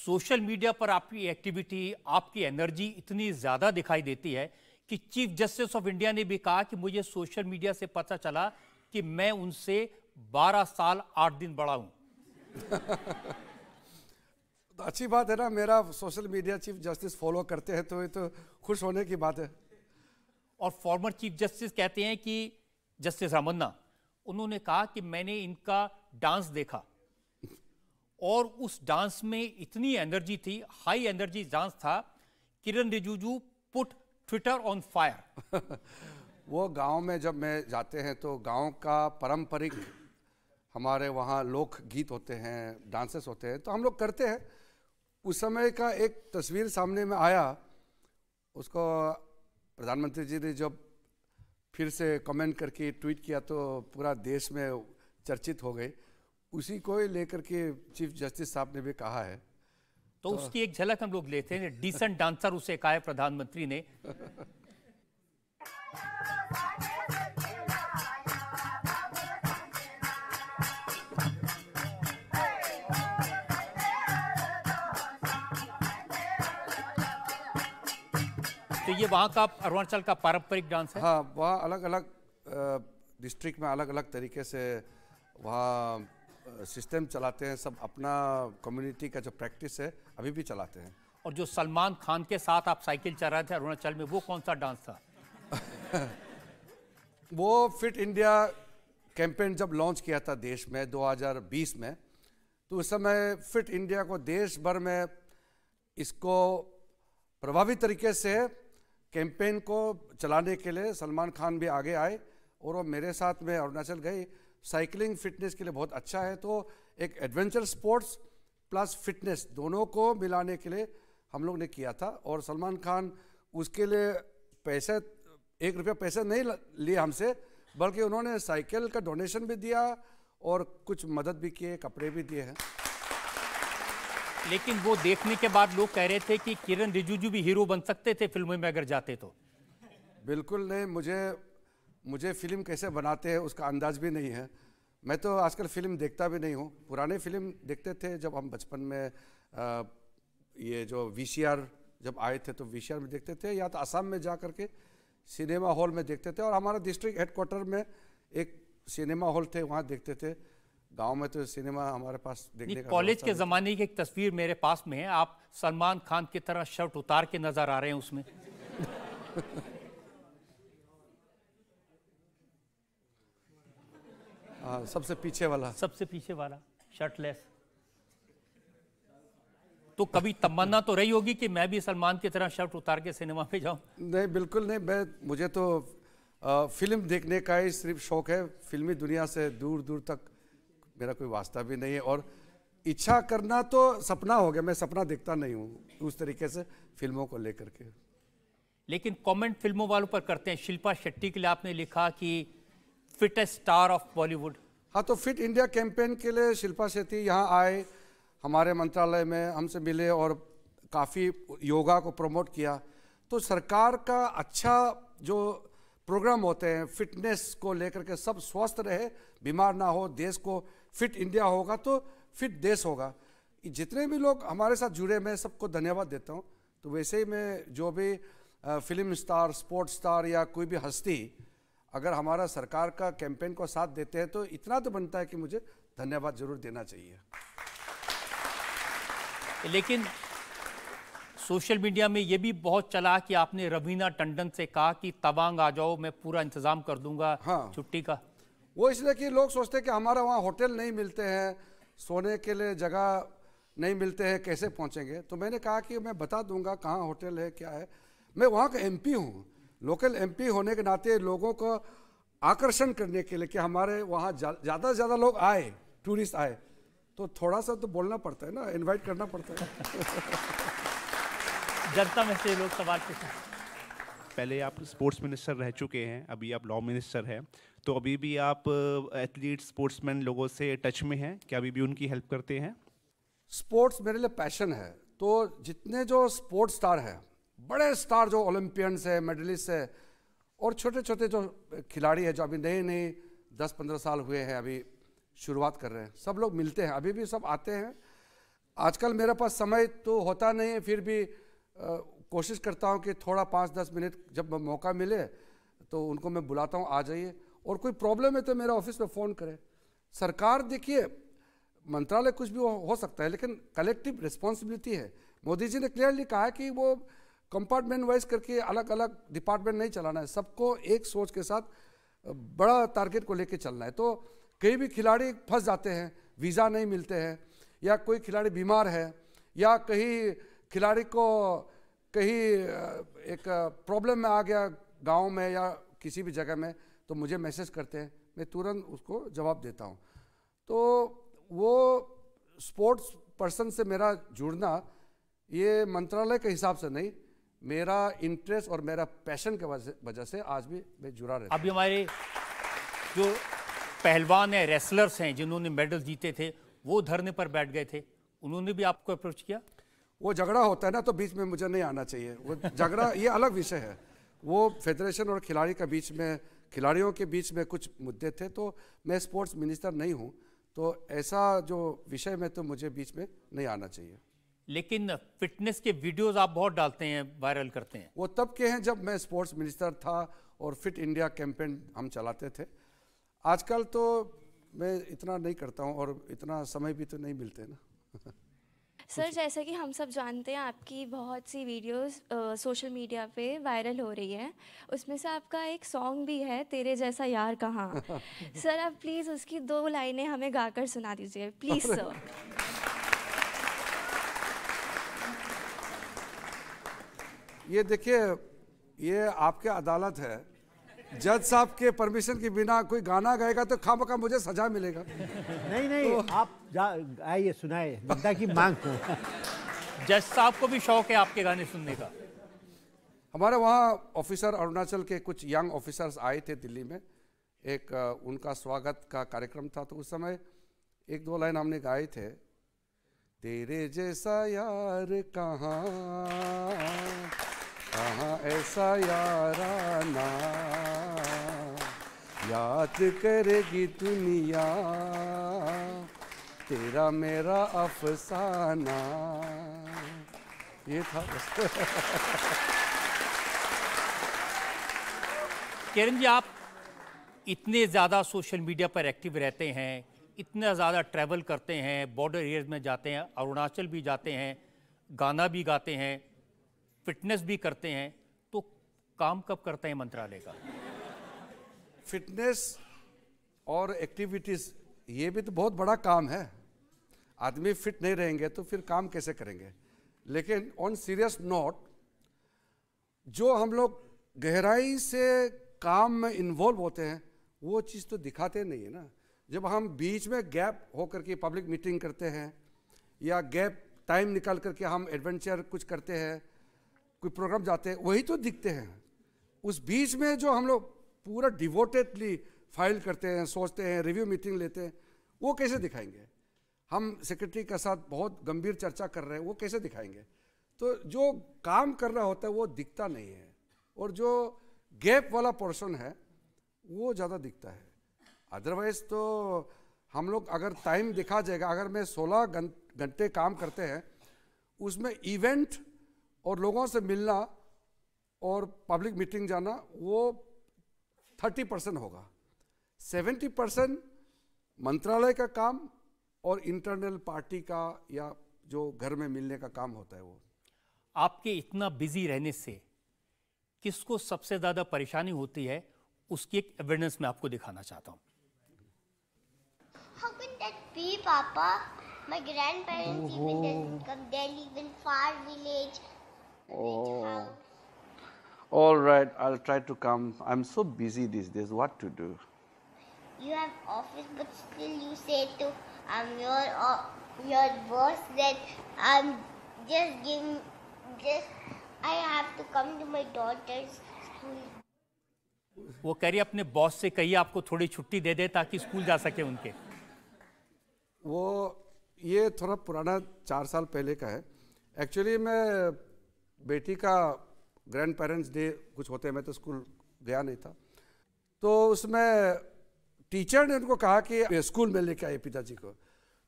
सोशल मीडिया पर आपकी एक्टिविटी आपकी एनर्जी इतनी ज्यादा दिखाई देती है कि चीफ जस्टिस ऑफ इंडिया ने भी कहा कि मुझे सोशल मीडिया से पता चला कि मैं उनसे 12 साल 8 दिन बड़ा हूं
तो अच्छी बात है ना मेरा social media chief justice follow करते हैं तो ये तो खुश होने की बात है
और फॉर्मर चीफ जस्टिस कहते हैं कि जस्टिस रामन्ना उन्होंने कहा कि मैंने इनका डांस देखा और उस डांस में इतनी एनर्जी थी हाई एनर्जी डांस था Kiren Rijiju put Twitter on fire
वो गांव में जब मैं जाते हैं तो गांव का पारंपरिक हमारे वहाँ लोक गीत होते हैं डांसेस होते हैं तो हम लोग करते हैं उस समय का एक तस्वीर सामने में आया उसको प्रधानमंत्री जी ने जब फिर से कमेंट करके ट्वीट किया तो पूरा देश में चर्चित हो गई उसी को ही लेकर के चीफ जस्टिस साहब ने भी कहा है तो, तो उसकी एक
झलक हम लोग लेते हैं डिसेंट डांसर उसे कहा है प्रधानमंत्री ने
ये वहाँ का अरुणाचल का पारंपरिक डांस है हाँ वहाँ अलग अलग डिस्ट्रिक्ट में अलग अलग तरीके से वहाँ सिस्टम चलाते हैं सब अपना कम्युनिटी का जो प्रैक्टिस है अभी भी चलाते हैं
और जो सलमान खान के साथ आप साइकिल चला रहे थे अरुणाचल में वो कौन सा डांस था
वो फिट इंडिया कैंपेन जब लॉन्च किया था देश में 2020 में तो उस समय फिट इंडिया को देश भर में इसको प्रभावी तरीके से कैंपेन को चलाने के लिए सलमान खान भी आगे आए और वो मेरे साथ में अरुणाचल गई साइकिलिंग फिटनेस के लिए बहुत अच्छा है तो एक एडवेंचर स्पोर्ट्स प्लस फिटनेस दोनों को मिलाने के लिए हम लोग ने किया था और सलमान खान उसके लिए पैसे एक रुपया पैसे नहीं लिए हमसे बल्कि उन्होंने साइकिल का डोनेशन भी दिया और कुछ मदद भी किए कपड़े भी दिए हैं
लेकिन वो देखने के बाद लोग कह रहे थे कि किरण रिजिजू भी हीरो बन सकते थे फिल्मों में अगर जाते तो
बिल्कुल नहीं मुझे मुझे फिल्म कैसे बनाते हैं उसका अंदाज भी नहीं है मैं तो आजकल फिल्म देखता भी नहीं हूँ पुराने फिल्म देखते थे जब हम बचपन में आ, ये जो वी जब आए थे तो वी में देखते थे या तो आसाम में जा करके सिनेमा हॉल में देखते थे और हमारा डिस्ट्रिक्ट हेडकोार्टर में एक सिनेमा हॉल थे वहाँ देखते थे गांव में तो सिनेमा हमारे पास देखने का कॉलेज के
जमाने की एक तस्वीर मेरे पास में है आप सलमान खान की तरह शर्ट उतार के नजर आ रहे हैं उसमें
आ, हाँ, सबसे पीछे वाला
सबसे पीछे वाला शर्टलेस तो कभी तमन्ना तो रही होगी कि मैं भी सलमान की तरह शर्ट उतार के सिनेमा पे जाऊं
नहीं बिल्कुल नहीं मैं मुझे तो आ, फिल्म देखने का ही सिर्फ शौक है फिल्मी दुनिया से दूर दूर तक मेरा कोई वास्ता भी नहीं है और इच्छा करना तो सपना हो गया मैं सपना देखता नहीं हूँ उस तरीके से फिल्मों को लेकर के
लेकिन कमेंट फिल्मों वालों पर करते हैं शिल्पा शेट्टी के लिए आपने लिखा कि फिटेस्ट स्टार ऑफ बॉलीवुड
हाँ तो फिट इंडिया कैंपेन के लिए शिल्पा शेट्टी यहाँ आए हमारे मंत्रालय में हमसे मिले और काफ़ी योगा को प्रमोट किया तो सरकार का अच्छा जो प्रोग्राम होते हैं फिटनेस को लेकर के सब स्वस्थ रहे बीमार ना हो देश को फिट इंडिया होगा तो फिट देश होगा जितने भी लोग हमारे साथ जुड़े मैं सबको धन्यवाद देता हूँ तो वैसे ही मैं जो भी फिल्म स्टार स्पोर्ट्स स्टार या कोई भी हस्ती अगर हमारा सरकार का कैंपेन को साथ देते हैं तो इतना तो बनता है कि मुझे धन्यवाद जरूर देना चाहिए लेकिन
सोशल मीडिया में ये भी बहुत चला कि आपने रवीना टंडन से कहा कि तवांग आ जाओ मैं पूरा इंतजाम कर दूंगा हाँ। छुट्टी का
वो इसलिए कि लोग सोचते हैं कि हमारा वहाँ होटल नहीं मिलते हैं सोने के लिए जगह नहीं मिलते हैं कैसे पहुँचेंगे तो मैंने कहा कि मैं बता दूंगा कहाँ होटल है क्या है मैं वहाँ का एमपी हूँ लोकल एमपी होने के नाते लोगों को आकर्षण करने के लिए कि हमारे वहाँ ज़्यादा से ज़्यादा लोग आए टूरिस्ट आए तो थोड़ा सा तो बोलना पड़ता है ना इन्वाइट करना पड़ता है जनता
में से लोग सवाल
पूछा पहले आप स्पोर्ट्स मिनिस्टर रह चुके हैं अभी आप लॉ मिनिस्टर हैं तो अभी भी आप एथलीट uh, स्पोर्ट्समैन लोगों से टच में हैं
क्या अभी भी उनकी हेल्प करते हैं स्पोर्ट्स मेरे लिए पैशन है तो जितने जो स्पोर्ट्स स्टार हैं बड़े स्टार जो ओलंपियंस है मेडलिस्ट है और छोटे छोटे जो खिलाड़ी है जो अभी नए नए दस पंद्रह साल हुए हैं अभी शुरुआत कर रहे हैं सब लोग मिलते हैं अभी भी सब आते हैं आजकल मेरे पास समय तो होता नहीं है फिर भी uh, कोशिश करता हूँ कि थोड़ा पाँच दस मिनट जब मौका मिले तो उनको मैं बुलाता हूँ आ जाइए और कोई प्रॉब्लम है तो मेरा ऑफिस में फ़ोन करें सरकार देखिए मंत्रालय कुछ भी हो सकता है लेकिन कलेक्टिव रिस्पॉन्सिबिलिटी है मोदी जी ने क्लियरली कहा है कि वो कंपार्टमेंट वाइज करके अलग अलग डिपार्टमेंट नहीं चलाना है सबको एक सोच के साथ बड़ा टारगेट को लेकर चलना है तो कई भी खिलाड़ी फंस जाते हैं वीज़ा नहीं मिलते हैं या कोई खिलाड़ी बीमार है या कहीं खिलाड़ी को कहीं एक प्रॉब्लम में आ गया गांव में या किसी भी जगह में तो मुझे मैसेज करते हैं मैं तुरंत उसको जवाब देता हूँ तो वो स्पोर्ट्स पर्सन से मेरा जुड़ना ये मंत्रालय के हिसाब से नहीं मेरा इंटरेस्ट और मेरा पैशन के वजह से आज भी मैं जुड़ा रहता अभी
हमारे जो पहलवान हैं रेसलर्स हैं जिन्होंने मेडल जीते थे वो धरने पर बैठ गए थे उन्होंने भी आपको अप्रोच किया
वो झगड़ा होता है ना तो बीच में मुझे नहीं आना चाहिए वो झगड़ा ये अलग विषय है वो फेडरेशन और खिलाड़ी के बीच में खिलाड़ियों के बीच में कुछ मुद्दे थे तो मैं स्पोर्ट्स मिनिस्टर नहीं हूँ तो ऐसा जो विषय में तो मुझे बीच में नहीं आना चाहिए
लेकिन फिटनेस के वीडियोस आप बहुत डालते हैं वायरल करते हैं
वो तब के हैं जब मैं स्पोर्ट्स मिनिस्टर था और फिट इंडिया कैंपेन हम चलाते थे आजकल तो मैं इतना नहीं करता हूँ और इतना समय भी तो नहीं मिलते ना
सर जैसा कि हम सब जानते हैं आपकी बहुत सी वीडियोस सोशल मीडिया पे वायरल हो रही है उसमें से आपका एक सॉन्ग भी है तेरे जैसा यार कहाँ सर आप प्लीज़ उसकी दो लाइनें हमें गाकर सुना दीजिए प्लीज़ सर
ये देखिए ये आपके अदालत है जज साहब के परमिशन के बिना कोई गाना गाएगा तो खाम खा मुझे सजा मिलेगा नहीं नहीं तो, आप आइए सुनाए बंदा की मांग को जज साहब को भी शौक है आपके गाने सुनने का हमारे वहाँ ऑफिसर अरुणाचल के कुछ यंग ऑफिसर्स आए थे दिल्ली में एक उनका स्वागत का कार्यक्रम था तो उस समय एक दो लाइन हमने गाए थे तेरे जैसा यार कहाँ कहाँ ऐसा ना याद करेगी दुनिया तेरा मेरा अफसाना ये था किरण जी
आप इतने ज़्यादा सोशल मीडिया पर एक्टिव रहते हैं इतना ज़्यादा ट्रैवल करते हैं बॉर्डर एरियाज में जाते हैं अरुणाचल भी जाते हैं गाना भी गाते हैं फिटनेस भी करते हैं तो काम कब करते हैं मंत्रालय का
फिटनेस और एक्टिविटीज़ ये भी तो बहुत बड़ा काम है आदमी फिट नहीं रहेंगे तो फिर काम कैसे करेंगे लेकिन ऑन सीरियस नोट जो हम लोग गहराई से काम में इन्वॉल्व होते हैं वो चीज़ तो दिखाते नहीं है ना जब हम बीच में गैप होकर के पब्लिक मीटिंग करते हैं या गैप टाइम निकाल करके हम एडवेंचर कुछ करते हैं कोई प्रोग्राम जाते हैं वही तो दिखते हैं उस बीच में जो हम लोग पूरा डिवोटेडली फाइल करते हैं सोचते हैं रिव्यू मीटिंग लेते हैं वो कैसे दिखाएंगे हम सेक्रेटरी के साथ बहुत गंभीर चर्चा कर रहे हैं वो कैसे दिखाएंगे तो जो काम कर रहा होता है वो दिखता नहीं है और जो गैप वाला पोर्शन है वो ज़्यादा दिखता है अदरवाइज तो हम लोग अगर टाइम दिखा जाएगा अगर मैं 16 घंटे काम करते हैं उसमें इवेंट और लोगों से मिलना और पब्लिक मीटिंग जाना वो थर्टी परसेंट होगा सेवेंटी परसेंट मंत्रालय का काम और इंटरनल पार्टी का या जो घर में मिलने का काम होता है वो
आपके इतना बिजी रहने से किसको सबसे ज़्यादा परेशानी होती है उसकी एक अवेयरनेस मैं आपको दिखाना चाहता हूँ
My grandparents oh. even didn't come. They live in far village.
Oh. All right, I'll try to come. I'm so busy these days. What to do?
You have office, but still you say to um, your uh, your boss that I'm just giving just I have to come to my daughter's school.
वो कह रही अपने boss से कहिए आपको थोड़ी छुट्टी दे दे ताकि स्कूल जा सके उनके
वो ये थोड़ा पुराना चार साल पहले का है एक्चुअली मैं बेटी का ग्रैंड पेरेंट्स डे कुछ होते हैं मैं तो स्कूल गया नहीं था तो उसमें टीचर ने उनको कहा कि स्कूल में लेके आए पिताजी को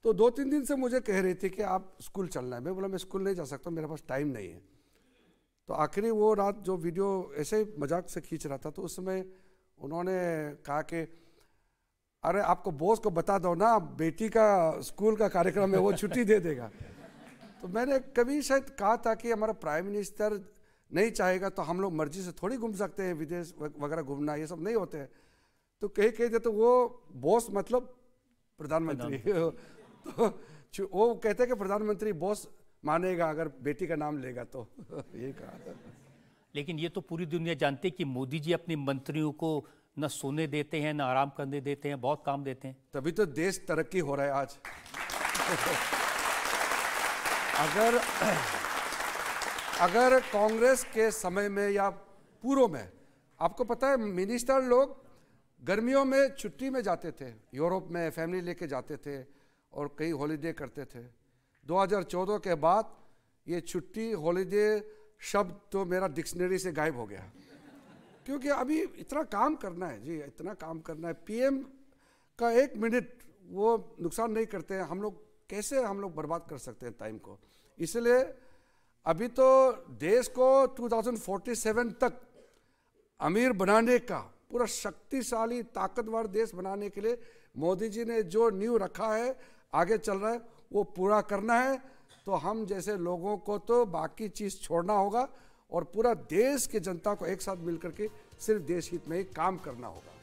तो दो तीन दिन से मुझे कह रही थी कि आप स्कूल चलना है मैं बोला मैं स्कूल नहीं जा सकता मेरे पास टाइम नहीं है तो आखिरी वो रात जो वीडियो ऐसे ही मजाक से खींच रहा था तो उस समय उन्होंने कहा कि अरे आपको बॉस को बता दो ना बेटी का स्कूल का कार्यक्रम है वो छुट्टी दे देगा तो मैंने कभी शायद कहा था कि हमारा प्राइम मिनिस्टर नहीं चाहेगा तो हम लोग मर्जी से थोड़ी घूम सकते हैं विदेश वगैरह घूमना ये सब नहीं होते हैं तो कहीं कहीं तो वो बॉस मतलब प्रधानमंत्री तो वो कहते हैं कि प्रधानमंत्री बॉस मानेगा अगर बेटी का नाम लेगा तो ये कहा
लेकिन ये तो पूरी दुनिया जानती है कि मोदी जी अपने मंत्रियों को न सोने देते हैं न आराम करने देते हैं बहुत काम देते हैं तभी तो देश तरक्की हो रहा है आज
अगर अगर कांग्रेस के समय में या पूर्व में आपको पता है मिनिस्टर लोग गर्मियों में छुट्टी में जाते थे यूरोप में फैमिली लेके जाते थे और कई हॉलीडे करते थे 2014 के बाद ये छुट्टी हॉलीडे शब्द तो मेरा डिक्शनरी से गायब हो गया क्योंकि अभी इतना काम करना है जी इतना काम करना है पीएम का एक मिनट वो नुकसान नहीं करते हैं हम लोग कैसे हम लोग बर्बाद कर सकते हैं टाइम को इसलिए अभी तो देश को 2047 तक अमीर बनाने का पूरा शक्तिशाली ताकतवर देश बनाने के लिए मोदी जी ने जो न्यू रखा है आगे चल रहा है वो पूरा करना है तो हम जैसे लोगों को तो बाकी चीज़ छोड़ना होगा और पूरा देश की जनता को एक साथ मिलकर के सिर्फ देश हित में ही काम करना होगा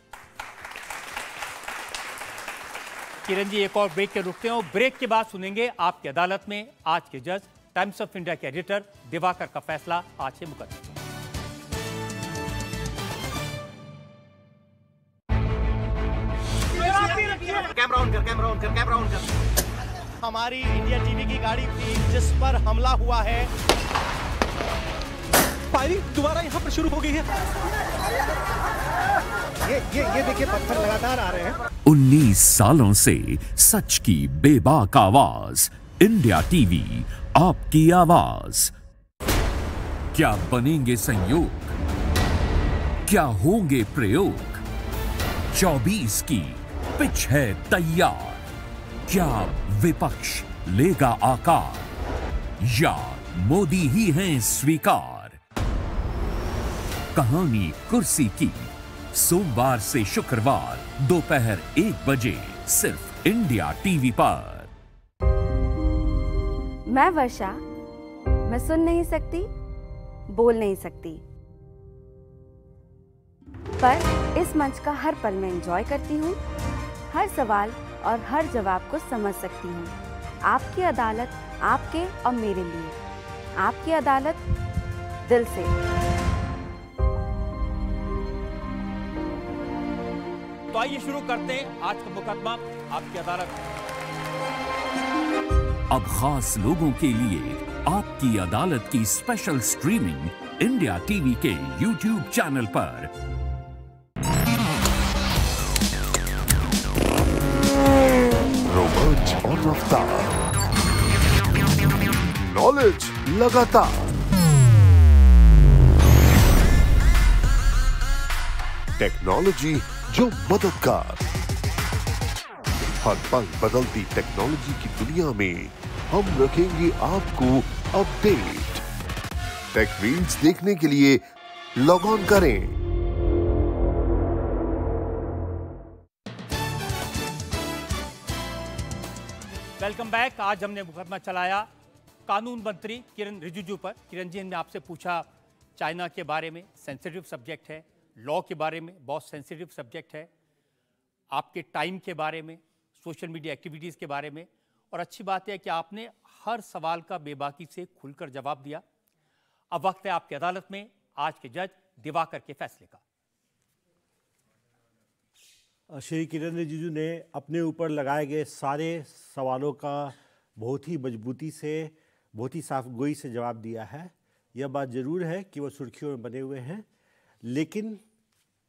किरण जी एक और ब्रेक के रुकते हैं ब्रेक के बाद सुनेंगे आपकी अदालत में आज के जज टाइम्स ऑफ इंडिया के एडिटर दिवाकर का फैसला आज से मुकदम
कैमरा
हमारी इंडिया टीवी की गाड़ी थी जिस पर हमला हुआ है
फायरिंग दोबारा यहाँ पर शुरू हो गई है ये ये ये देखिए पत्थर लगातार आ रहे हैं
19 सालों से सच की बेबाक आवाज इंडिया टीवी आपकी आवाज क्या बनेंगे संयोग क्या होंगे प्रयोग 24 की पिच है तैयार क्या विपक्ष लेगा आकार या मोदी ही हैं स्वीकार कहानी कुर्सी की सोमवार से शुक्रवार दोपहर एक बजे सिर्फ इंडिया टीवी पर
मैं वर्षा मैं सुन नहीं सकती बोल नहीं सकती पर इस मंच का हर पल में एंजॉय करती हूँ हर सवाल और हर जवाब को समझ सकती हूँ आपकी अदालत आपके और मेरे लिए आपकी अदालत
दिल से
तो आइए शुरू करते हैं आज का मुकदमा आपकी अदालत
अब खास लोगों के लिए आपकी अदालत की स्पेशल स्ट्रीमिंग इंडिया टीवी के यूट्यूब चैनल पर और
रफ्तार नॉलेज लगातार टेक्नोलॉजी जो मददगार हर पल बदलती टेक्नोलॉजी
की दुनिया में हम रखेंगे आपको अपडेट टेक रील्स देखने के लिए लॉग ऑन करें
वेलकम बैक आज हमने मुकदमा चलाया कानून मंत्री किरण रिजिजू पर किरण जी हमने आपसे पूछा चाइना के बारे में सेंसिटिव सब्जेक्ट है लॉ के बारे में बहुत सेंसिटिव सब्जेक्ट है आपके टाइम के बारे में सोशल मीडिया एक्टिविटीज़ के बारे में और अच्छी बात है कि आपने हर सवाल का बेबाकी से खुलकर जवाब दिया अब वक्त है आपकी अदालत में आज के जज दिवाकर के फैसले का
श्री किरण रिजिजू ने अपने ऊपर लगाए गए सारे सवालों का बहुत ही मजबूती से बहुत ही साफ गोई से जवाब दिया है यह बात ज़रूर है कि वह सुर्खियों में बने हुए हैं लेकिन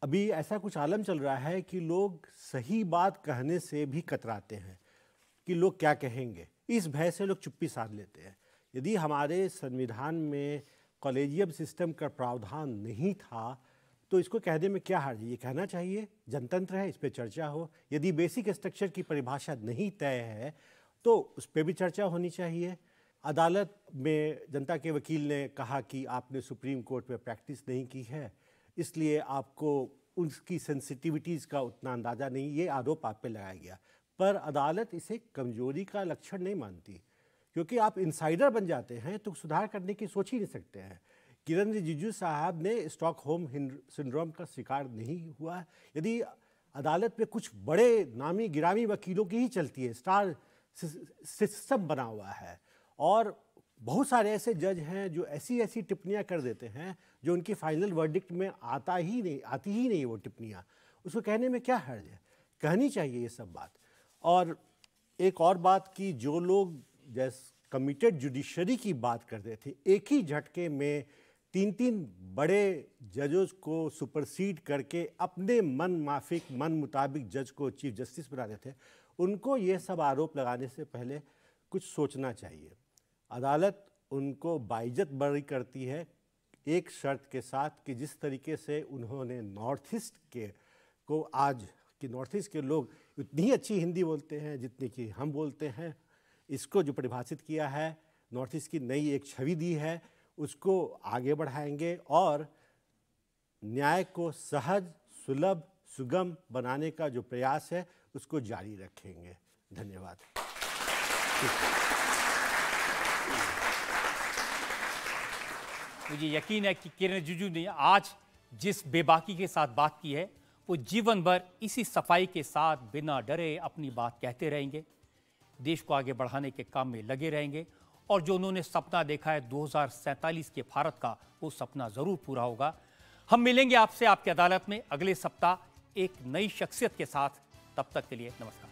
अभी ऐसा कुछ आलम चल रहा है कि लोग सही बात कहने से भी कतराते हैं कि लोग क्या कहेंगे इस भय से लोग चुप्पी साध लेते हैं यदि हमारे संविधान में कॉलेजियम सिस्टम का प्रावधान नहीं था तो इसको कहने में क्या हार ये कहना चाहिए जनतंत्र है इस पर चर्चा हो यदि बेसिक स्ट्रक्चर की परिभाषा नहीं तय है तो उस पर भी चर्चा होनी चाहिए अदालत में जनता के वकील ने कहा कि आपने सुप्रीम कोर्ट में प्रैक्टिस नहीं की है इसलिए आपको उसकी सेंसिटिविटीज़ का उतना अंदाज़ा नहीं ये आरोप आप पे लगाया गया पर अदालत इसे कमजोरी का लक्षण नहीं मानती क्योंकि आप इंसाइडर बन जाते हैं तो सुधार करने की सोच ही नहीं सकते हैं किरण रिजिजू साहब ने स्टॉक होम सिंड्रोम का शिकार नहीं हुआ यदि अदालत में कुछ बड़े नामी गिरामी वकीलों की ही चलती है स्टार सिस्टम बना हुआ है और बहुत सारे ऐसे जज हैं जो ऐसी ऐसी टिप्पणियां कर देते हैं जो उनकी फाइनल वर्डिक्ट में आता ही नहीं आती ही नहीं वो टिप्पणियां उसको कहने में क्या हर्ज है कहनी चाहिए ये सब बात और एक और बात की जो लोग जैस कमिटेड जुडिशरी की बात करते थे एक ही झटके में तीन तीन बड़े जजों को सुपरसीड करके अपने मन माफिक मन मुताबिक जज को चीफ जस्टिस बनाते थे उनको ये सब आरोप लगाने से पहले कुछ सोचना चाहिए अदालत उनको बाइजत बड़ी करती है एक शर्त के साथ कि जिस तरीके से उन्होंने नॉर्थ ईस्ट के को आज कि नॉर्थ ईस्ट के लोग उतनी अच्छी हिंदी बोलते हैं जितनी कि हम बोलते हैं इसको जो परिभाषित किया है नॉर्थ ईस्ट की नई एक छवि दी है उसको आगे बढ़ाएंगे और न्याय को सहज सुलभ सुगम बनाने का जो प्रयास है उसको जारी रखेंगे धन्यवाद
मुझे यकीन है कि किरण जुजू ने आज जिस बेबाकी के साथ बात की है वो जीवन भर इसी सफाई के साथ बिना डरे अपनी बात कहते रहेंगे देश को आगे बढ़ाने के काम में लगे रहेंगे और जो उन्होंने सपना देखा है दो के भारत का वो सपना ज़रूर पूरा होगा हम मिलेंगे आपसे आपकी अदालत में अगले सप्ताह एक नई शख्सियत के साथ तब तक के लिए नमस्कार